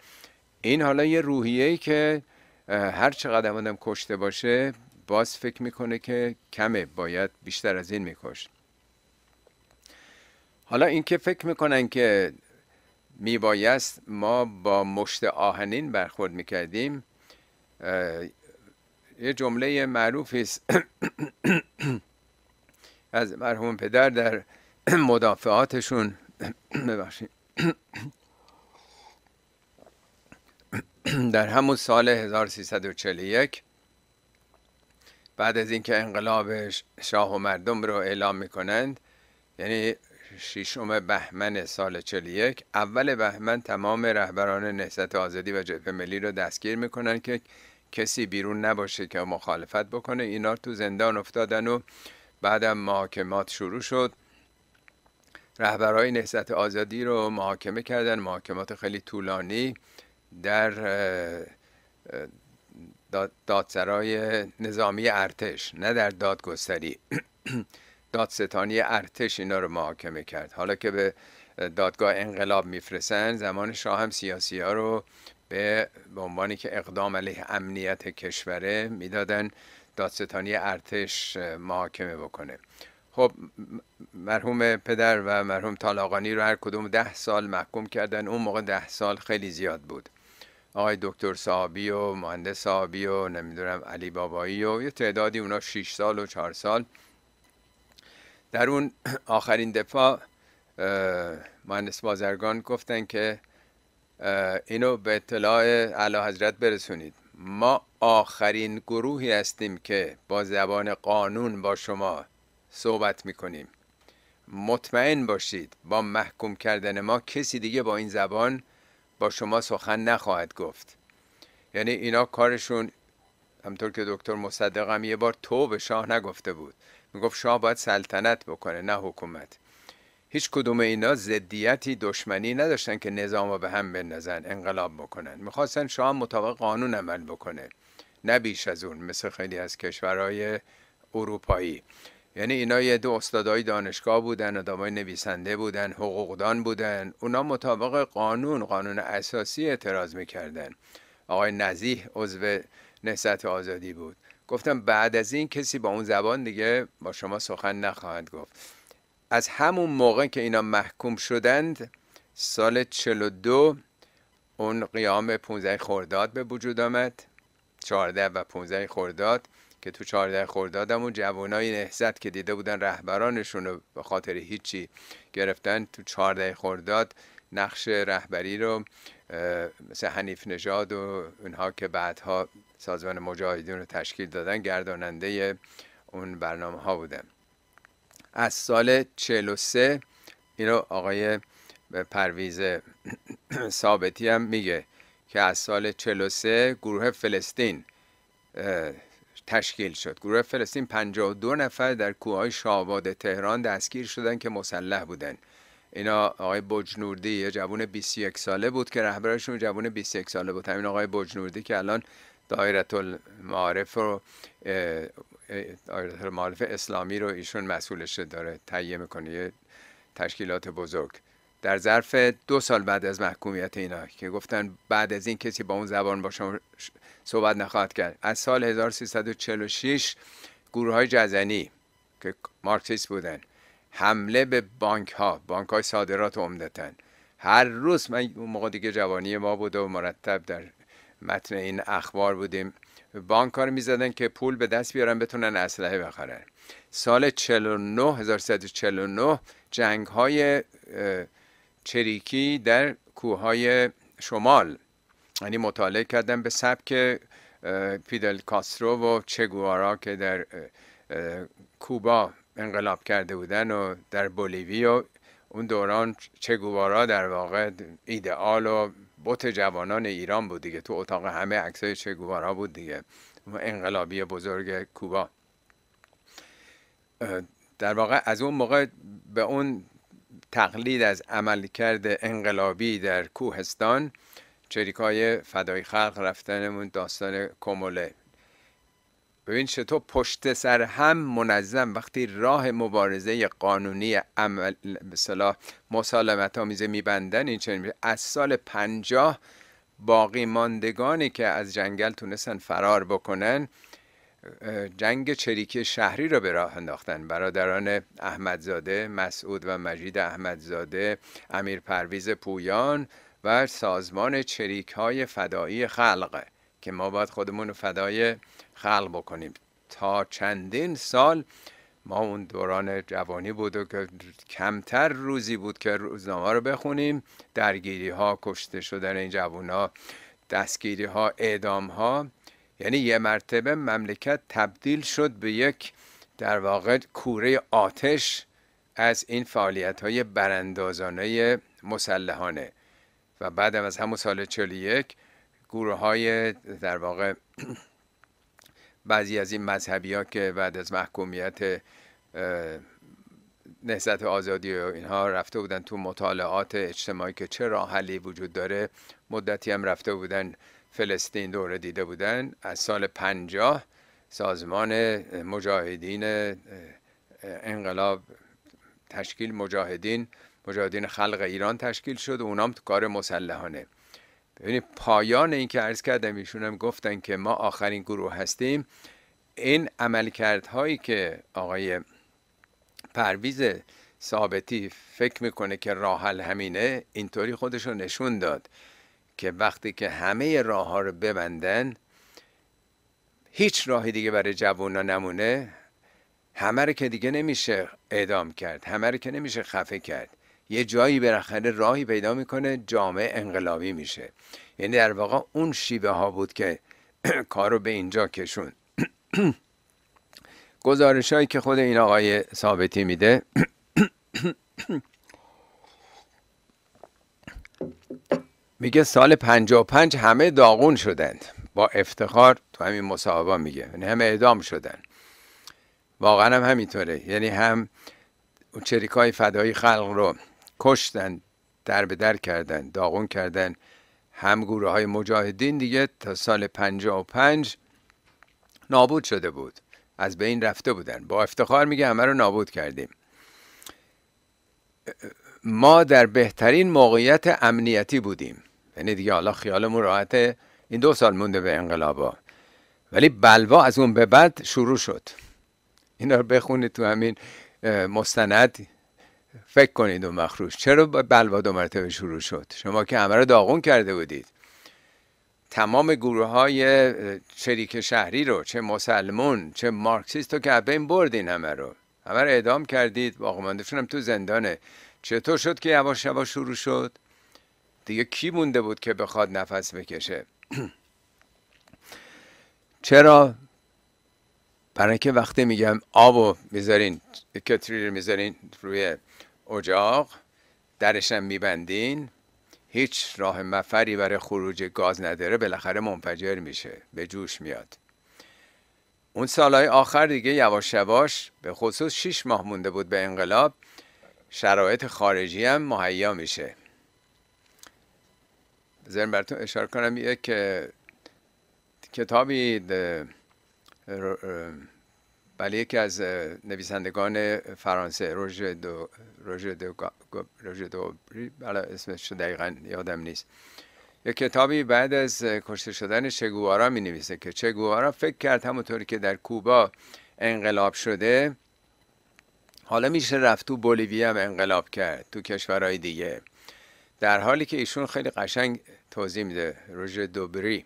این حالا یه روحیه که هر چقدر آدم کشته باشه باز فکر میکنه که کمه باید بیشتر از این میکشت حالا اینکه فکر میکنن که میبایست ما با مشت آهنین برخورد میکردیم یه جمله معروفی است [coughs] از مرحوم پدر در [coughs] مدافعاتشون [coughs] ببخشید در همون سال 1341 بعد از اینکه انقلاب شاه و مردم رو اعلام میکنند یعنی ششم بهمن سال 41 اول بهمن تمام رهبران نهضت آزادی و جبهه ملی رو دستگیر میکنن که کسی بیرون نباشه که مخالفت بکنه اینا تو زندان افتادن و بعدم محاکمات شروع شد رهبرای نهضت آزادی رو محاکمه کردن محاکمات خیلی طولانی در دادسرای نظامی ارتش نه در دادگستری [clears throat] دادستانی ارتش اینا رو محاکمه کرد حالا که به دادگاه انقلاب میفرسن زمان شاه هم سیاسی ها رو به به عنوانی که اقدام علیه امنیت کشوره میدادن دادستانی ارتش محاکمه بکنه خب مرحوم پدر و مرحوم طالاقانی رو هر کدوم ده سال محکوم کردن اون موقع ده سال خیلی زیاد بود آقای دکتر صاحبی و مهندس صاحبی و نمیدونم علی بابایی و یه تعدادی اونا 6 سال و چهار سال در اون [clears throat] آخرین دفاع مهندس بازرگان گفتن که اینو به اطلاع اعلی حضرت برسونید ما آخرین گروهی هستیم که با زبان قانون با شما صحبت میکنیم مطمئن باشید با محکوم کردن ما کسی دیگه با این زبان با شما سخن نخواهد گفت یعنی اینا کارشون همطور که دکتر مصدق هم یه بار تو به شاه نگفته بود گفت شاه باید سلطنت بکنه نه حکومت هیچ کدوم اینا زدیتی دشمنی نداشتن که نظام رو به هم بنزن انقلاب بکنن میخواستن شاه مطابق قانون عمل بکنه نه بیش از اون مثل خیلی از کشورهای اروپایی یعنی اینا یه دو استادای دانشگاه بودن آدمای نویسنده بودن حقوقدان بودن اونا مطابق قانون قانون اساسی اعتراض میکردن آقای نزیح عضو نهضت آزادی بود گفتم بعد از این کسی با اون زبان دیگه با شما سخن نخواهد گفت از همون موقع که اینا محکوم شدند سال 42 اون قیام 15 خرداد به وجود آمد 14 و 15 خرداد که تو 14 خرداد همون جوانای نهضت که دیده بودن رهبرانشون رو به خاطر هیچی گرفتن تو 14 خرداد نقش رهبری رو مثل حنیف نژاد و اونها که بعدها سازمان مجاهدین رو تشکیل دادن گرداننده اون برنامه ها بوده از سال 43 این رو آقای پرویز ثابتی هم میگه که از سال 43 گروه فلسطین تشکیل شد گروه فلسطین 52 نفر در کوههای شاباد تهران دستگیر شدن که مسلح بودن اینا آقای بجنوردی یه جوون 21 ساله بود که رهبرشون جوون 21 ساله بود همین آقای بجنوردی که الان دایرت المعارف رو دایرت المعارف اسلامی رو ایشون مسئولش داره تهیه میکنه یه تشکیلات بزرگ در ظرف دو سال بعد از محکومیت اینا که گفتن بعد از این کسی با اون زبان با شما صحبت نخواهد کرد از سال 1346 گروه های جزنی که مارکسیست بودن حمله به بانک ها بانک های صادرات عمدتا هر روز من اون موقع دیگه جوانی ما بود و مرتب در متن این اخبار بودیم بانک کار میزدن که پول به دست بیارن بتونن اسلحه بخرن سال 49 جنگ های چریکی در کوههای شمال یعنی مطالعه کردن به سبک فیدل کاسترو و چگوارا که در کوبا انقلاب کرده بودن و در بولیوی و اون دوران چگوارا در واقع ایدئال و بوت جوانان ایران بود دیگه تو اتاق همه عکسای چگوارا بود دیگه انقلابی بزرگ کوبا در واقع از اون موقع به اون تقلید از عملکرد انقلابی در کوهستان چریکای فدای خلق رفتنمون داستان کموله ببین چطور پشت سر هم منظم وقتی راه مبارزه قانونی عمل به مسالمت آمیزه میبندن این چنین از سال پنجاه باقی ماندگانی که از جنگل تونستن فرار بکنن جنگ چریک شهری را به راه انداختن برادران احمدزاده مسعود و مجید احمدزاده امیر پرویز پویان و سازمان چریک های فدایی خلق که ما باید خودمون رو فدای خلق بکنیم تا چندین سال ما اون دوران جوانی بود و که کمتر روزی بود که روزنامه رو بخونیم درگیری ها کشته شدن این جوان ها دستگیری ها اعدام ها یعنی یه مرتبه مملکت تبدیل شد به یک در واقع کوره آتش از این فعالیت های براندازانه مسلحانه و بعدم از همون سال 41 گروه در واقع بعضی از این مذهبی ها که بعد از محکومیت نهزت آزادی و اینها رفته بودن تو مطالعات اجتماعی که چه راه حلی وجود داره مدتی هم رفته بودن فلسطین دوره دیده بودن از سال پنجاه سازمان مجاهدین انقلاب تشکیل مجاهدین مجاهدین خلق ایران تشکیل شد و اونام تو کار مسلحانه ببینید پایان این که عرض کردم ایشون هم گفتن که ما آخرین گروه هستیم این عملکردهایی که آقای پرویز ثابتی فکر میکنه که حل همینه اینطوری خودش رو نشون داد که وقتی که همه راه ها رو ببندن هیچ راهی دیگه برای جوونا نمونه همه رو که دیگه نمیشه اعدام کرد همه رو که نمیشه خفه کرد یه جایی براخره راهی پیدا میکنه جامعه انقلابی میشه یعنی در واقع اون شیوه ها بود که [clears throat] کارو به اینجا کشون [clears throat] گزارش هایی که خود این آقای ثابتی میده [clears throat] میگه سال 55 همه داغون شدند با افتخار تو همین مصاحبه میگه یعنی همه اعدام شدند واقعا هم همینطوره یعنی هم چریکای فدایی خلق رو کشتن در به در کردن داغون کردن هم گروه های مجاهدین دیگه تا سال 55 نابود شده بود از بین رفته بودن با افتخار میگه همه رو نابود کردیم ما در بهترین موقعیت امنیتی بودیم یعنی دیگه حالا خیالمون راحته این دو سال مونده به انقلابا ولی بلوا از اون به بعد شروع شد اینا رو بخونید تو همین مستند فکر کنید اون مخروش چرا بلوا دو مرتبه شروع شد شما که همه رو داغون کرده بودید تمام گروه های شریک شهری رو چه مسلمون چه مارکسیست رو که بین بردین همه رو همه رو اعدام کردید باقیماندهشون هم تو زندانه چطور شد که یواش یواش شروع شد دیگه کی مونده بود که بخواد نفس بکشه [clears throat] چرا برای که وقتی میگم آب و میذارین کتری رو میذارین روی اجاق درشم میبندین هیچ راه مفری برای خروج گاز نداره بالاخره منفجر میشه به جوش میاد اون سالهای آخر دیگه یواش یواش به خصوص 6 ماه مونده بود به انقلاب شرایط خارجی هم مهیا میشه بذاریم براتون اشاره کنم یک که کتابی بله یکی از نویسندگان فرانسه روژ دو روژ دو, بله اسمش دقیقا یادم نیست یک کتابی بعد از کشته شدن چگوارا می نویسه که چگوارا فکر کرد همونطوری که در کوبا انقلاب شده حالا میشه رفت تو بولیوی هم انقلاب کرد تو کشورهای دیگه در حالی که ایشون خیلی قشنگ توضیح میده روژ دوبری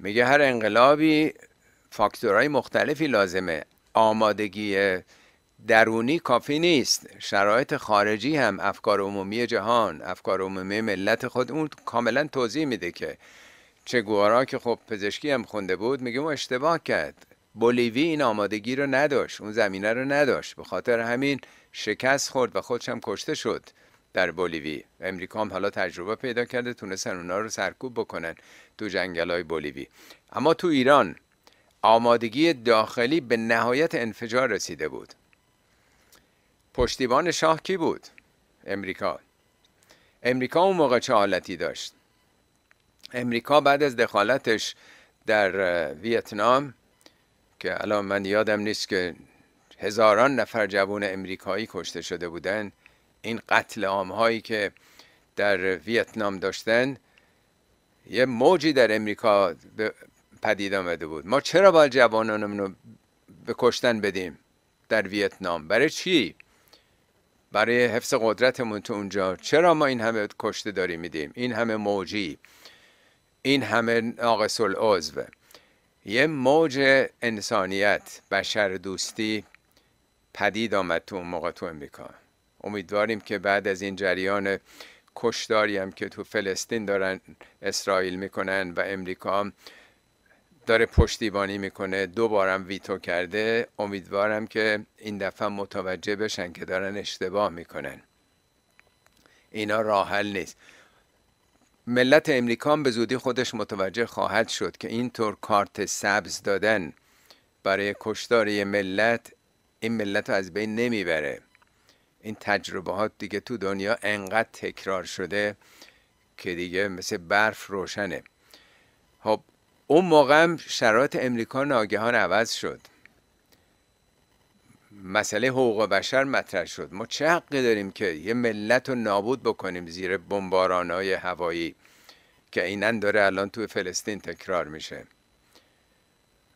میگه هر انقلابی فاکتورهای مختلفی لازمه آمادگی درونی کافی نیست شرایط خارجی هم افکار عمومی جهان افکار عمومی ملت خود اون کاملا توضیح میده که چگوارا که خب پزشکی هم خونده بود میگه ما اشتباه کرد بولیوی این آمادگی رو نداشت اون زمینه رو نداشت به خاطر همین شکست خورد و خودش هم کشته شد در بولیوی امریکا هم حالا تجربه پیدا کرده تونستن اونا رو سرکوب بکنن تو جنگل بولیوی اما تو ایران آمادگی داخلی به نهایت انفجار رسیده بود پشتیبان شاه کی بود؟ امریکا امریکا اون موقع چه حالتی داشت؟ امریکا بعد از دخالتش در ویتنام که الان من یادم نیست که هزاران نفر جوان امریکایی کشته شده بودن این قتل عامهایی که در ویتنام داشتن یه موجی در امریکا پدید آمده بود ما چرا باید جوانانمون رو به کشتن بدیم در ویتنام برای چی برای حفظ قدرتمون تو اونجا چرا ما این همه کشته داریم میدیم این همه موجی این همه ناقص العضو یه موج انسانیت بشر دوستی پدید آمد تو اون موقع تو امریکا امیدواریم که بعد از این جریان کشداری هم که تو فلسطین دارن اسرائیل میکنن و امریکا هم داره پشتیبانی میکنه دوبارم ویتو کرده امیدوارم که این دفعه متوجه بشن که دارن اشتباه میکنن اینا راحل نیست ملت امریکا به زودی خودش متوجه خواهد شد که اینطور کارت سبز دادن برای کشداری ملت این ملت رو از بین نمیبره این تجربه ها دیگه تو دنیا انقدر تکرار شده که دیگه مثل برف روشنه خب اون موقع شرایط امریکا ناگهان عوض شد مسئله حقوق بشر مطرح شد ما چه حقی داریم که یه ملت رو نابود بکنیم زیر بمباران های هوایی که اینن داره الان توی فلسطین تکرار میشه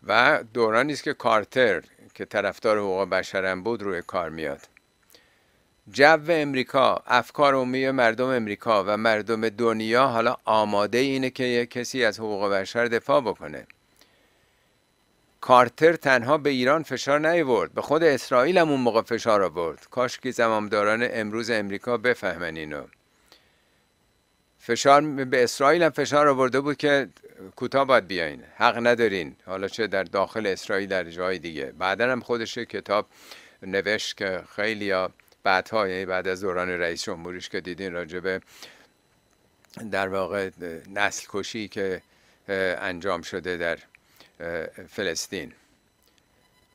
و دورانی است که کارتر که طرفدار حقوق بشرم بود روی کار میاد جو امریکا افکار عمومی مردم امریکا و مردم دنیا حالا آماده اینه که کسی از حقوق بشر دفاع بکنه کارتر تنها به ایران فشار نیورد به خود اسرائیل هم اون موقع فشار آورد کاش که زمامداران امروز امریکا بفهمن اینو فشار به اسرائیل هم فشار آورده بود که کوتاه باید بیاین حق ندارین حالا چه در داخل اسرائیل در جای دیگه بعدا هم خودش کتاب نوشت که خیلی بعدها یعنی بعد از دوران رئیس جمهوریش که دیدین راجبه در واقع نسل کشی که انجام شده در فلسطین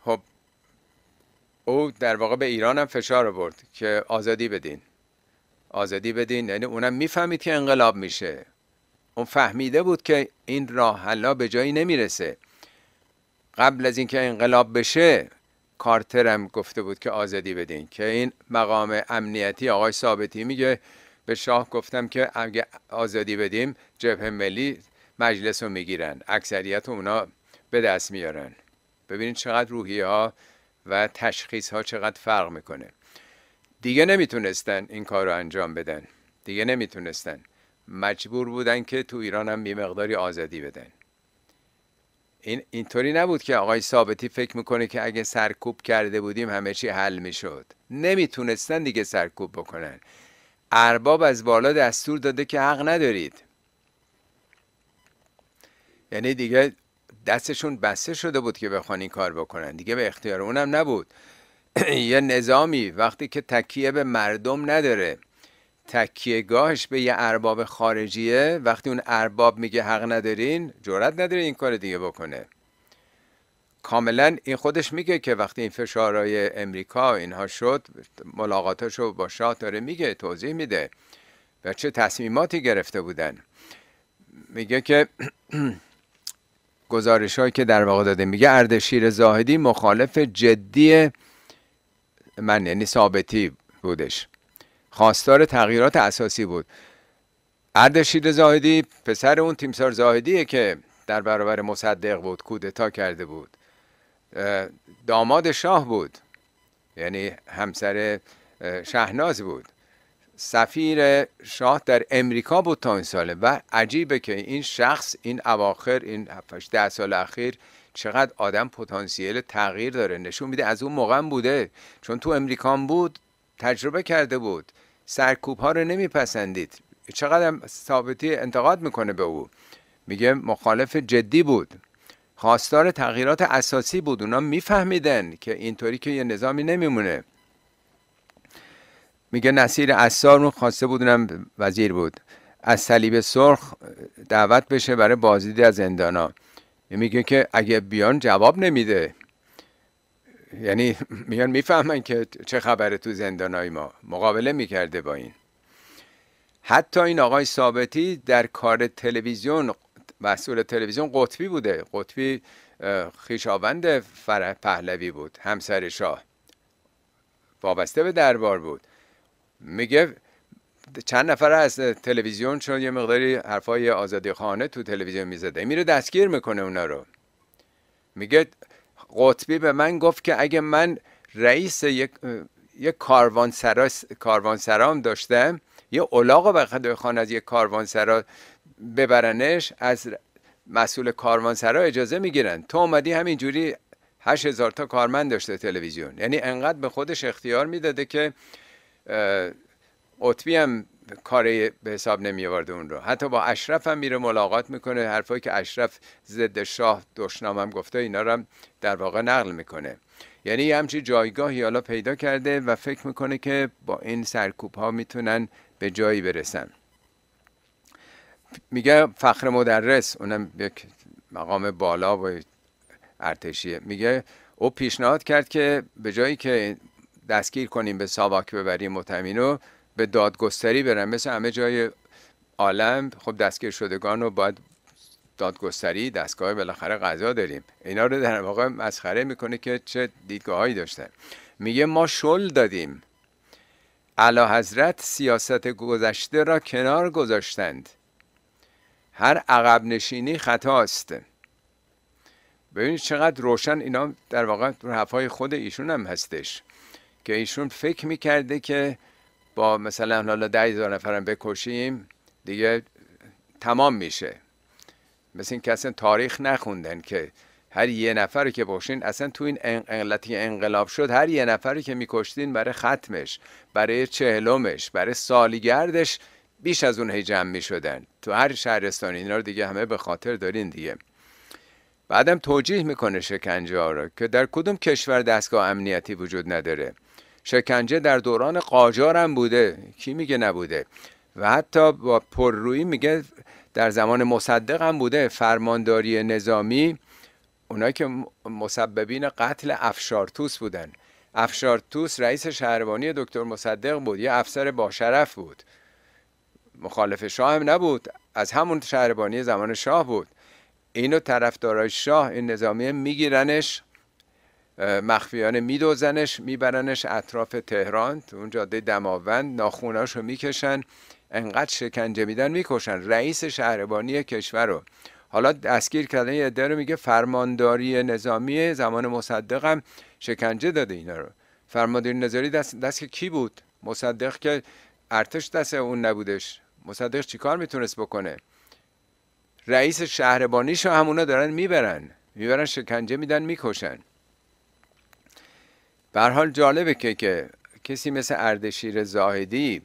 خب او در واقع به ایران هم فشار برد که آزادی بدین آزادی بدین یعنی اونم میفهمید که انقلاب میشه اون فهمیده بود که این راه حلا به جایی نمیرسه قبل از اینکه انقلاب بشه کارتر هم گفته بود که آزادی بدین که این مقام امنیتی آقای ثابتی میگه به شاه گفتم که اگه آزادی بدیم جبهه ملی مجلس رو میگیرن اکثریت اونا به دست میارن ببینید چقدر روحیه ها و تشخیص ها چقدر فرق میکنه دیگه نمیتونستن این کار رو انجام بدن دیگه نمیتونستن مجبور بودن که تو ایران هم بیمقداری آزادی بدن این اینطوری نبود که آقای ثابتی فکر میکنه که اگه سرکوب کرده بودیم همه چی حل میشد نمیتونستن دیگه سرکوب بکنن ارباب از بالا دستور داده که حق ندارید یعنی دیگه دستشون بسته شده بود که بخوان این کار بکنن دیگه به اختیار اونم نبود [clears throat] یه نظامی وقتی که تکیه به مردم نداره تکیهگاهش به یه ارباب خارجیه وقتی اون ارباب میگه حق ندارین جرأت نداره این کار دیگه بکنه کاملا این خودش میگه که وقتی این فشارهای امریکا اینها شد ملاقاتش رو با شاه داره میگه توضیح میده و چه تصمیماتی گرفته بودن میگه که [clears throat] گزارش هایی که در واقع داده میگه اردشیر زاهدی مخالف جدی من یعنی ثابتی بودش خواستار تغییرات اساسی بود اردشیر زاهدی پسر اون تیمسار زاهدیه که در برابر مصدق بود کودتا کرده بود داماد شاه بود یعنی همسر شهناز بود سفیر شاه در امریکا بود تا این ساله و عجیبه که این شخص این اواخر این ده سال اخیر چقدر آدم پتانسیل تغییر داره نشون میده از اون موقع بوده چون تو امریکا بود تجربه کرده بود سرکوب ها رو نمیپسندید چقدر ثابتی انتقاد میکنه به او میگه مخالف جدی بود خواستار تغییرات اساسی بود اونا میفهمیدن که اینطوری که یه نظامی نمیمونه میگه نصیر اصار رو خواسته بود اونم وزیر بود از صلیب سرخ دعوت بشه برای بازدید از زندانا میگه که اگه بیان جواب نمیده یعنی میان میفهمن که چه خبره تو زندانای ما مقابله میکرده با این حتی این آقای ثابتی در کار تلویزیون مسئول تلویزیون قطبی بوده قطبی خیشاوند فر پهلوی بود همسر شاه وابسته به دربار بود میگه چند نفر از تلویزیون چون یه مقداری حرفای آزادی خانه تو تلویزیون میزده میره دستگیر میکنه اونا رو میگه قطبی به من گفت که اگه من رئیس یک یک کاروانسرا کاروانسرام داشتم یه الاغ و خان از یک کاروانسرا ببرنش از مسئول کاروانسرا اجازه میگیرن تو اومدی همینجوری هشت هزار تا کارمند داشته تلویزیون یعنی انقدر به خودش اختیار میداده که قطبی هم کار به حساب نمی آورده اون رو حتی با اشرف هم میره ملاقات میکنه حرفایی که اشرف ضد شاه دشنام هم گفته اینا رو هم در واقع نقل میکنه یعنی همچی جایگاهی حالا پیدا کرده و فکر میکنه که با این سرکوب ها میتونن به جایی برسن میگه فخر مدرس اونم یک مقام بالا و ارتشیه میگه او پیشنهاد کرد که به جایی که دستگیر کنیم به ساواک ببریم متمین به دادگستری برن مثل همه جای عالم خب دستگیر شدگان رو باید دادگستری دستگاه بالاخره قضا داریم اینا رو در واقع مسخره میکنه که چه هایی داشتن میگه ما شل دادیم علا حضرت سیاست گذشته را کنار گذاشتند هر عقب نشینی است ببینید چقدر روشن اینا در واقع های خود ایشون هم هستش که ایشون فکر میکرده که با مثلا حالا ده هزار نفرم بکشیم دیگه تمام میشه مثل این کسی تاریخ نخوندن که هر یه نفر که باشین اصلا تو این انقلاب شد هر یه نفری که میکشتین برای ختمش برای چهلمش برای سالگردش بیش از اون جمع میشدن تو هر شهرستان اینا رو دیگه همه به خاطر دارین دیگه بعدم توجیه میکنه شکنجه ها رو که در کدوم کشور دستگاه امنیتی وجود نداره شکنجه در دوران قاجار هم بوده کی میگه نبوده و حتی با پررویی میگه در زمان مصدق هم بوده فرمانداری نظامی اونایی که مسببین قتل افشارتوس بودن افشارتوس رئیس شهربانی دکتر مصدق بود یه افسر باشرف بود مخالف شاه هم نبود از همون شهربانی زمان شاه بود اینو طرفدارای شاه این نظامی میگیرنش مخفیانه میدوزنش میبرنش اطراف تهران تو اون جاده دماوند رو میکشن انقدر شکنجه میدن میکشن رئیس شهربانی کشور رو حالا دستگیر کردن یه رو میگه فرمانداری نظامی زمان مصدق هم شکنجه داده اینا رو فرمانداری نظامی دست, دست کی بود مصدق که ارتش دست اون نبودش مصدق چیکار میتونست بکنه رئیس شهربانیشو همونا دارن میبرن میبرن شکنجه میدن میکشن به حال جالبه که, که کسی مثل اردشیر زاهدی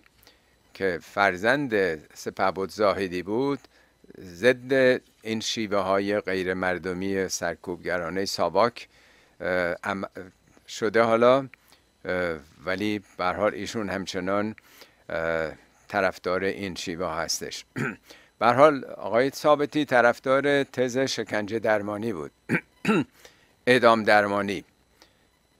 که فرزند سپهبد زاهدی بود ضد این شیوه های غیر مردمی سرکوبگرانه ساواک شده حالا ولی به حال ایشون همچنان طرفدار این شیوه هستش [clears throat] به حال آقای ثابتی طرفدار تز شکنجه درمانی بود [clears throat] اعدام درمانی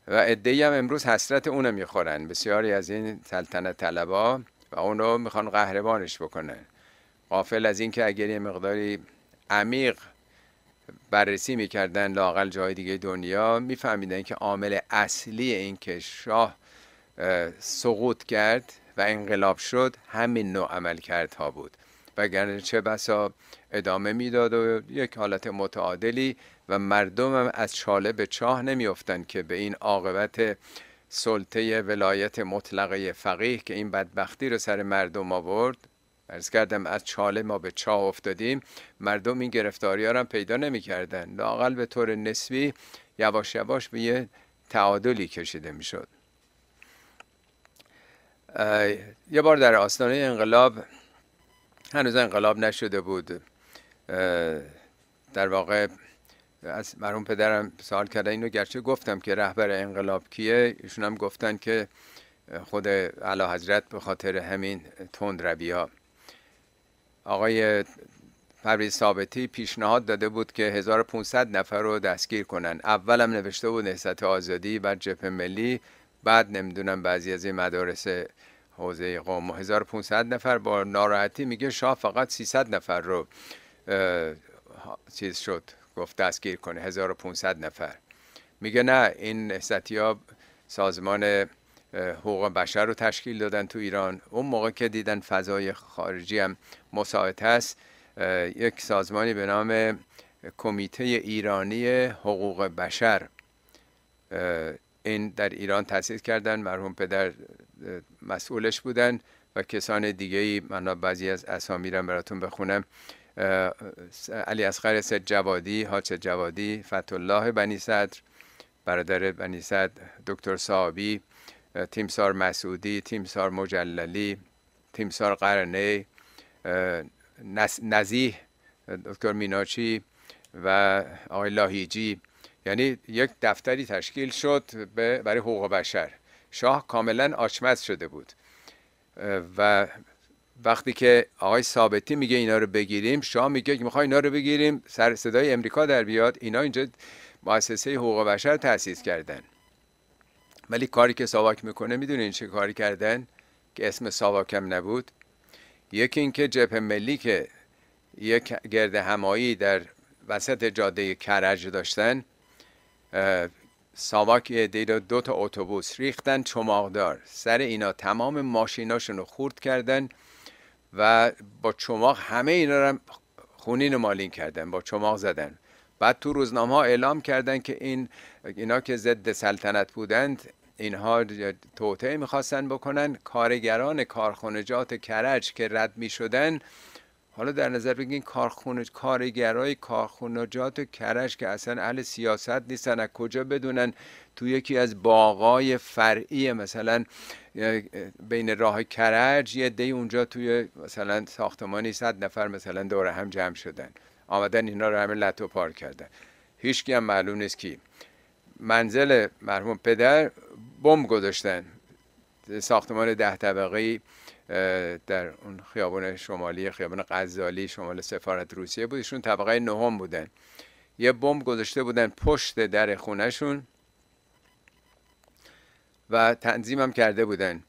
و عده هم امروز حسرت اونو میخورن بسیاری از این سلطنت طلبا و اون رو میخوان قهرمانش بکنن قافل از اینکه اگر یه مقداری عمیق بررسی میکردن لاقل جای دیگه دنیا میفهمیدن که عامل اصلی این که شاه سقوط کرد و انقلاب شد همین نوع عمل کرد بود وگرنه چه بسا ادامه میداد و یک حالت متعادلی و مردم هم از چاله به چاه نمیافتند که به این عاقبت سلطه ولایت مطلقه فقیه که این بدبختی رو سر مردم آورد ارز کردم از چاله ما به چاه افتادیم مردم این گرفتاری ها هم پیدا نمیکردند لاقل به طور نسبی یواش یواش به یه تعادلی کشیده میشد یه بار در آستانه انقلاب هنوز انقلاب نشده بود در واقع از مرحوم پدرم سوال کرده اینو گرچه گفتم که رهبر انقلاب کیه ایشون هم گفتن که خود اعلی حضرت به خاطر همین تند ها آقای پرویز ثابتی پیشنهاد داده بود که 1500 نفر رو دستگیر کنن اولم نوشته بود نهست آزادی بعد جبهه ملی بعد نمیدونم بعضی از این مدارس حوزه قوم 1500 نفر با ناراحتی میگه شاه فقط 300 نفر رو چیز شد گفت دستگیر کنه 1500 نفر میگه نه این ستیاب سازمان حقوق بشر رو تشکیل دادن تو ایران اون موقع که دیدن فضای خارجی هم مساعد هست یک سازمانی به نام کمیته ایرانی حقوق بشر این در ایران تأسیس کردن مرحوم پدر مسئولش بودن و کسان دیگه ای من بعضی از اسامی رو براتون بخونم علی اصغر سید جوادی حاج جوادی فتح بنی صدر برادر بنی صدر دکتر صابی تیمسار مسعودی تیمسار مجللی تیمسار قرنه نزیح دکتر میناچی و آقای لاهیجی یعنی یک دفتری تشکیل شد برای حقوق بشر شاه کاملا آچمز شده بود و وقتی که آقای ثابتی میگه اینا رو بگیریم شاه میگه که میخوای اینا رو بگیریم سر صدای امریکا در بیاد اینا اینجا مؤسسه حقوق بشر تاسیس کردن ولی کاری که ساواک میکنه میدونین چه کاری کردن که اسم ساواکم نبود یکی اینکه جبهه ملی که یک گرد همایی در وسط جاده کرج داشتن ساواک یه دوتا دو تا اتوبوس ریختن چماقدار سر اینا تمام ماشیناشون رو خورد کردن و با چماق همه اینا رو خونین مالین کردن با چماق زدن بعد تو روزنامه ها اعلام کردن که این اینا که ضد سلطنت بودند اینها توطعه میخواستن بکنن کارگران کارخونجات کرج که رد میشدن حالا در نظر بگیرین کارخونه کارگرای کارخونجات و کرش که اصلا اهل سیاست نیستن از کجا بدونن توی یکی از باغای فرعی مثلا بین راه کرج یه دی اونجا توی مثلا ساختمانی صد نفر مثلا دور هم جمع شدن آمدن اینا رو همه لطو پار کردن هیچ هم معلوم نیست کی منزل مرحوم پدر بمب گذاشتن ساختمان ده طبقه در اون خیابان شمالی خیابان غزالی شمال سفارت روسیه بود ایشون طبقه نهم بودن یه بمب گذاشته بودن پشت در خونهشون و تنظیم هم کرده بودن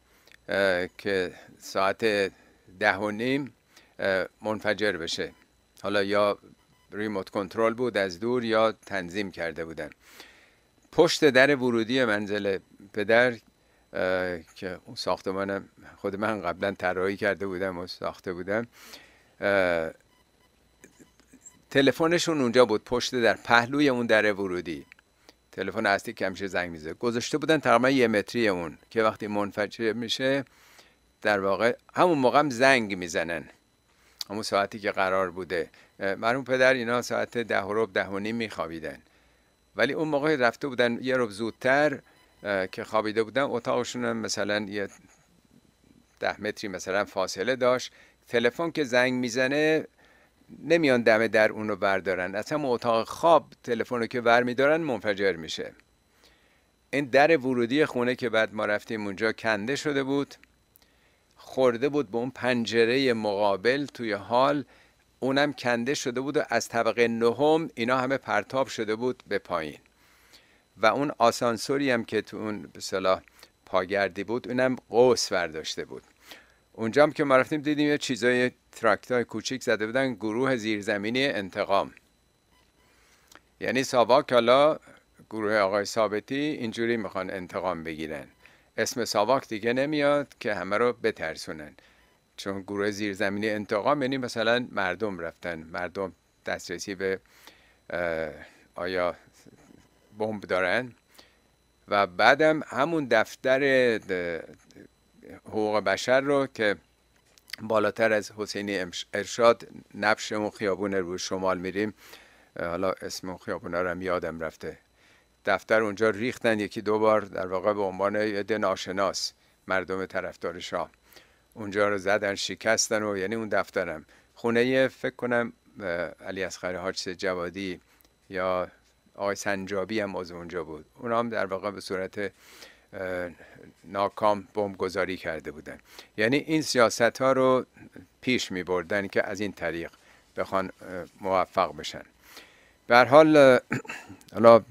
که ساعت ده و نیم منفجر بشه حالا یا ریموت کنترل بود از دور یا تنظیم کرده بودن پشت در ورودی منزل پدر که اون ساختمانم خود من قبلا طراحی کرده بودم و ساخته بودم تلفنشون اونجا بود پشت در پهلوی اون در ورودی تلفن اصلی که همیشه زنگ میزه گذاشته بودن تقریبا یه متری اون که وقتی منفجر میشه در واقع همون موقع هم زنگ میزنن همون ساعتی که قرار بوده مرحوم پدر اینا ساعت ده و رب ده و نیم میخوابیدن ولی اون موقع رفته بودن یه رب زودتر که خوابیده بودن اتاقشون مثلا یه ده متری مثلا فاصله داشت تلفن که زنگ میزنه نمیان دم در اونو بردارن از هم اتاق خواب تلفن رو که ور میدارن منفجر میشه این در ورودی خونه که بعد ما رفتیم اونجا کنده شده بود خورده بود به اون پنجره مقابل توی حال اونم کنده شده بود و از طبقه نهم اینا همه پرتاب شده بود به پایین و اون آسانسوری هم که تو اون به صلاح پاگردی بود اونم قوس برداشته بود اونجا هم که ما رفتیم دیدیم یه چیزای ترکت های کوچیک زده بودن گروه زیرزمینی انتقام یعنی ساواک حالا گروه آقای ثابتی اینجوری میخوان انتقام بگیرن اسم ساواک دیگه نمیاد که همه رو بترسونن چون گروه زیرزمینی انتقام یعنی مثلا مردم رفتن مردم دسترسی به آیا بمب دارن و بعدم همون دفتر حقوق بشر رو که بالاتر از حسینی ارشاد نفش اون خیابون رو شمال میریم حالا اسم اون خیابون رو هم یادم رفته دفتر اونجا ریختن یکی دو بار در واقع به عنوان یه ناشناس مردم طرفدار شاه اونجا رو زدن شکستن و یعنی اون دفترم خونه فکر کنم علی اصغر حاج جوادی یا آقای سنجابی هم از اونجا بود اونا هم در واقع به صورت ناکام گذاری کرده بودن یعنی این سیاست ها رو پیش می بردن که از این طریق بخوان موفق بشن به حال حالا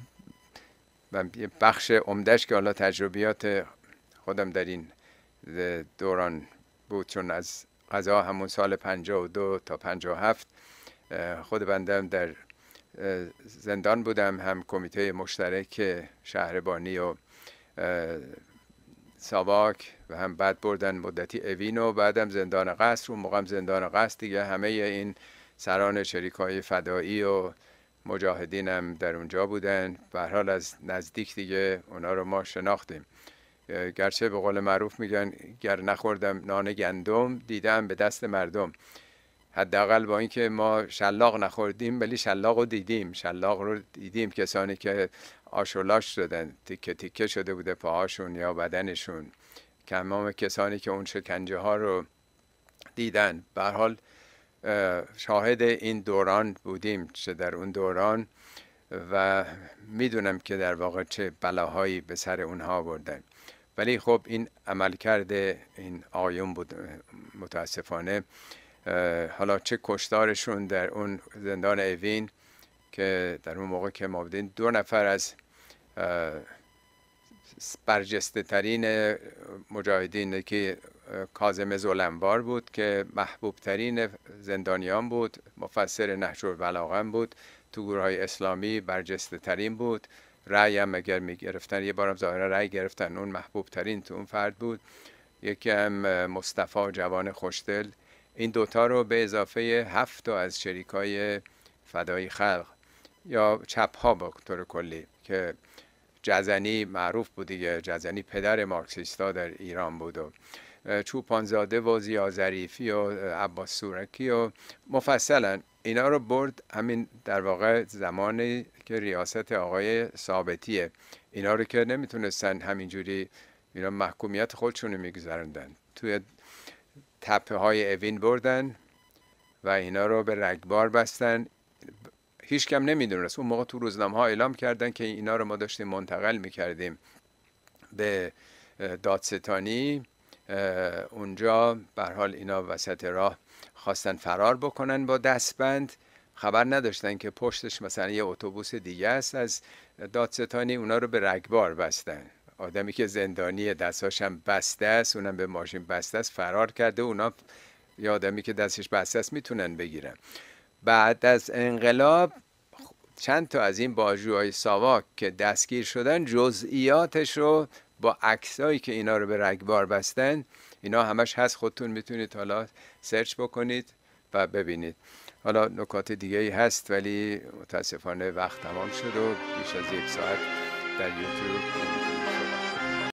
بخش عمدهش که حالا تجربیات خودم در این دوران بود چون از قضا همون سال 52 تا 57 خود بنده در زندان بودم هم کمیته مشترک شهربانی و ساواک و هم بعد بردن مدتی اوین و بعدم زندان قصر و موقعم زندان قصر دیگه همه این سران شریک های فدایی و مجاهدین هم در اونجا بودن به حال از نزدیک دیگه اونا رو ما شناختیم گرچه به قول معروف میگن گر نخوردم نان گندم دیدم به دست مردم حداقل با اینکه ما شلاق نخوردیم ولی شلاق رو دیدیم شلاق رو دیدیم کسانی که آشولاش شدن تیکه تیکه شده بوده پاهاشون یا بدنشون تمام کسانی که اون شکنجه ها رو دیدن به حال شاهد این دوران بودیم چه در اون دوران و میدونم که در واقع چه بلاهایی به سر اونها بردن ولی خب این عملکرد این آیون بود متاسفانه حالا چه کشتارشون در اون زندان اوین که در اون موقع که ما بودیم دو نفر از برجسته ترین مجاهدین که کازم زلمبار بود که محبوب ترین زندانیان بود مفسر نحجور بلاغم بود تو گروه های اسلامی برجسته ترین بود رأی هم اگر می گرفتن یه بارم ظاهرا رأی گرفتن اون محبوب ترین تو اون فرد بود یکی هم مصطفی جوان خوشدل این دوتا رو به اضافه هفت تا از های فدای خلق یا چپ ها به کلی که جزنی معروف بود دیگه جزنی پدر مارکسیستا در ایران بود و چوپانزاده و زیازریفی و عباس سورکی و مفصلا اینا رو برد همین در واقع زمانی که ریاست آقای ثابتیه اینا رو که نمیتونستن همینجوری اینا محکومیت خودشون رو میگذرندن توی تپه های اوین بردن و اینا رو به رگبار بستن هیچ کم نمیدونست اون موقع تو روزنامه ها اعلام کردن که اینا رو ما داشتیم منتقل میکردیم به دادستانی اونجا به حال اینا وسط راه خواستن فرار بکنن با دستبند خبر نداشتن که پشتش مثلا یه اتوبوس دیگه است از دادستانی اونا رو به رگبار بستن آدمی که زندانی هم بسته است اونم به ماشین بسته است فرار کرده اونا یه آدمی که دستش بسته است میتونن بگیرن بعد از انقلاب چند تا از این باجوهای ساواک که دستگیر شدن جزئیاتش رو با عکسایی که اینا رو به رگبار بستن اینا همش هست خودتون میتونید حالا سرچ بکنید و ببینید حالا نکات دیگه ای هست ولی متاسفانه وقت تمام شد و بیش از یک ساعت در یوتیوب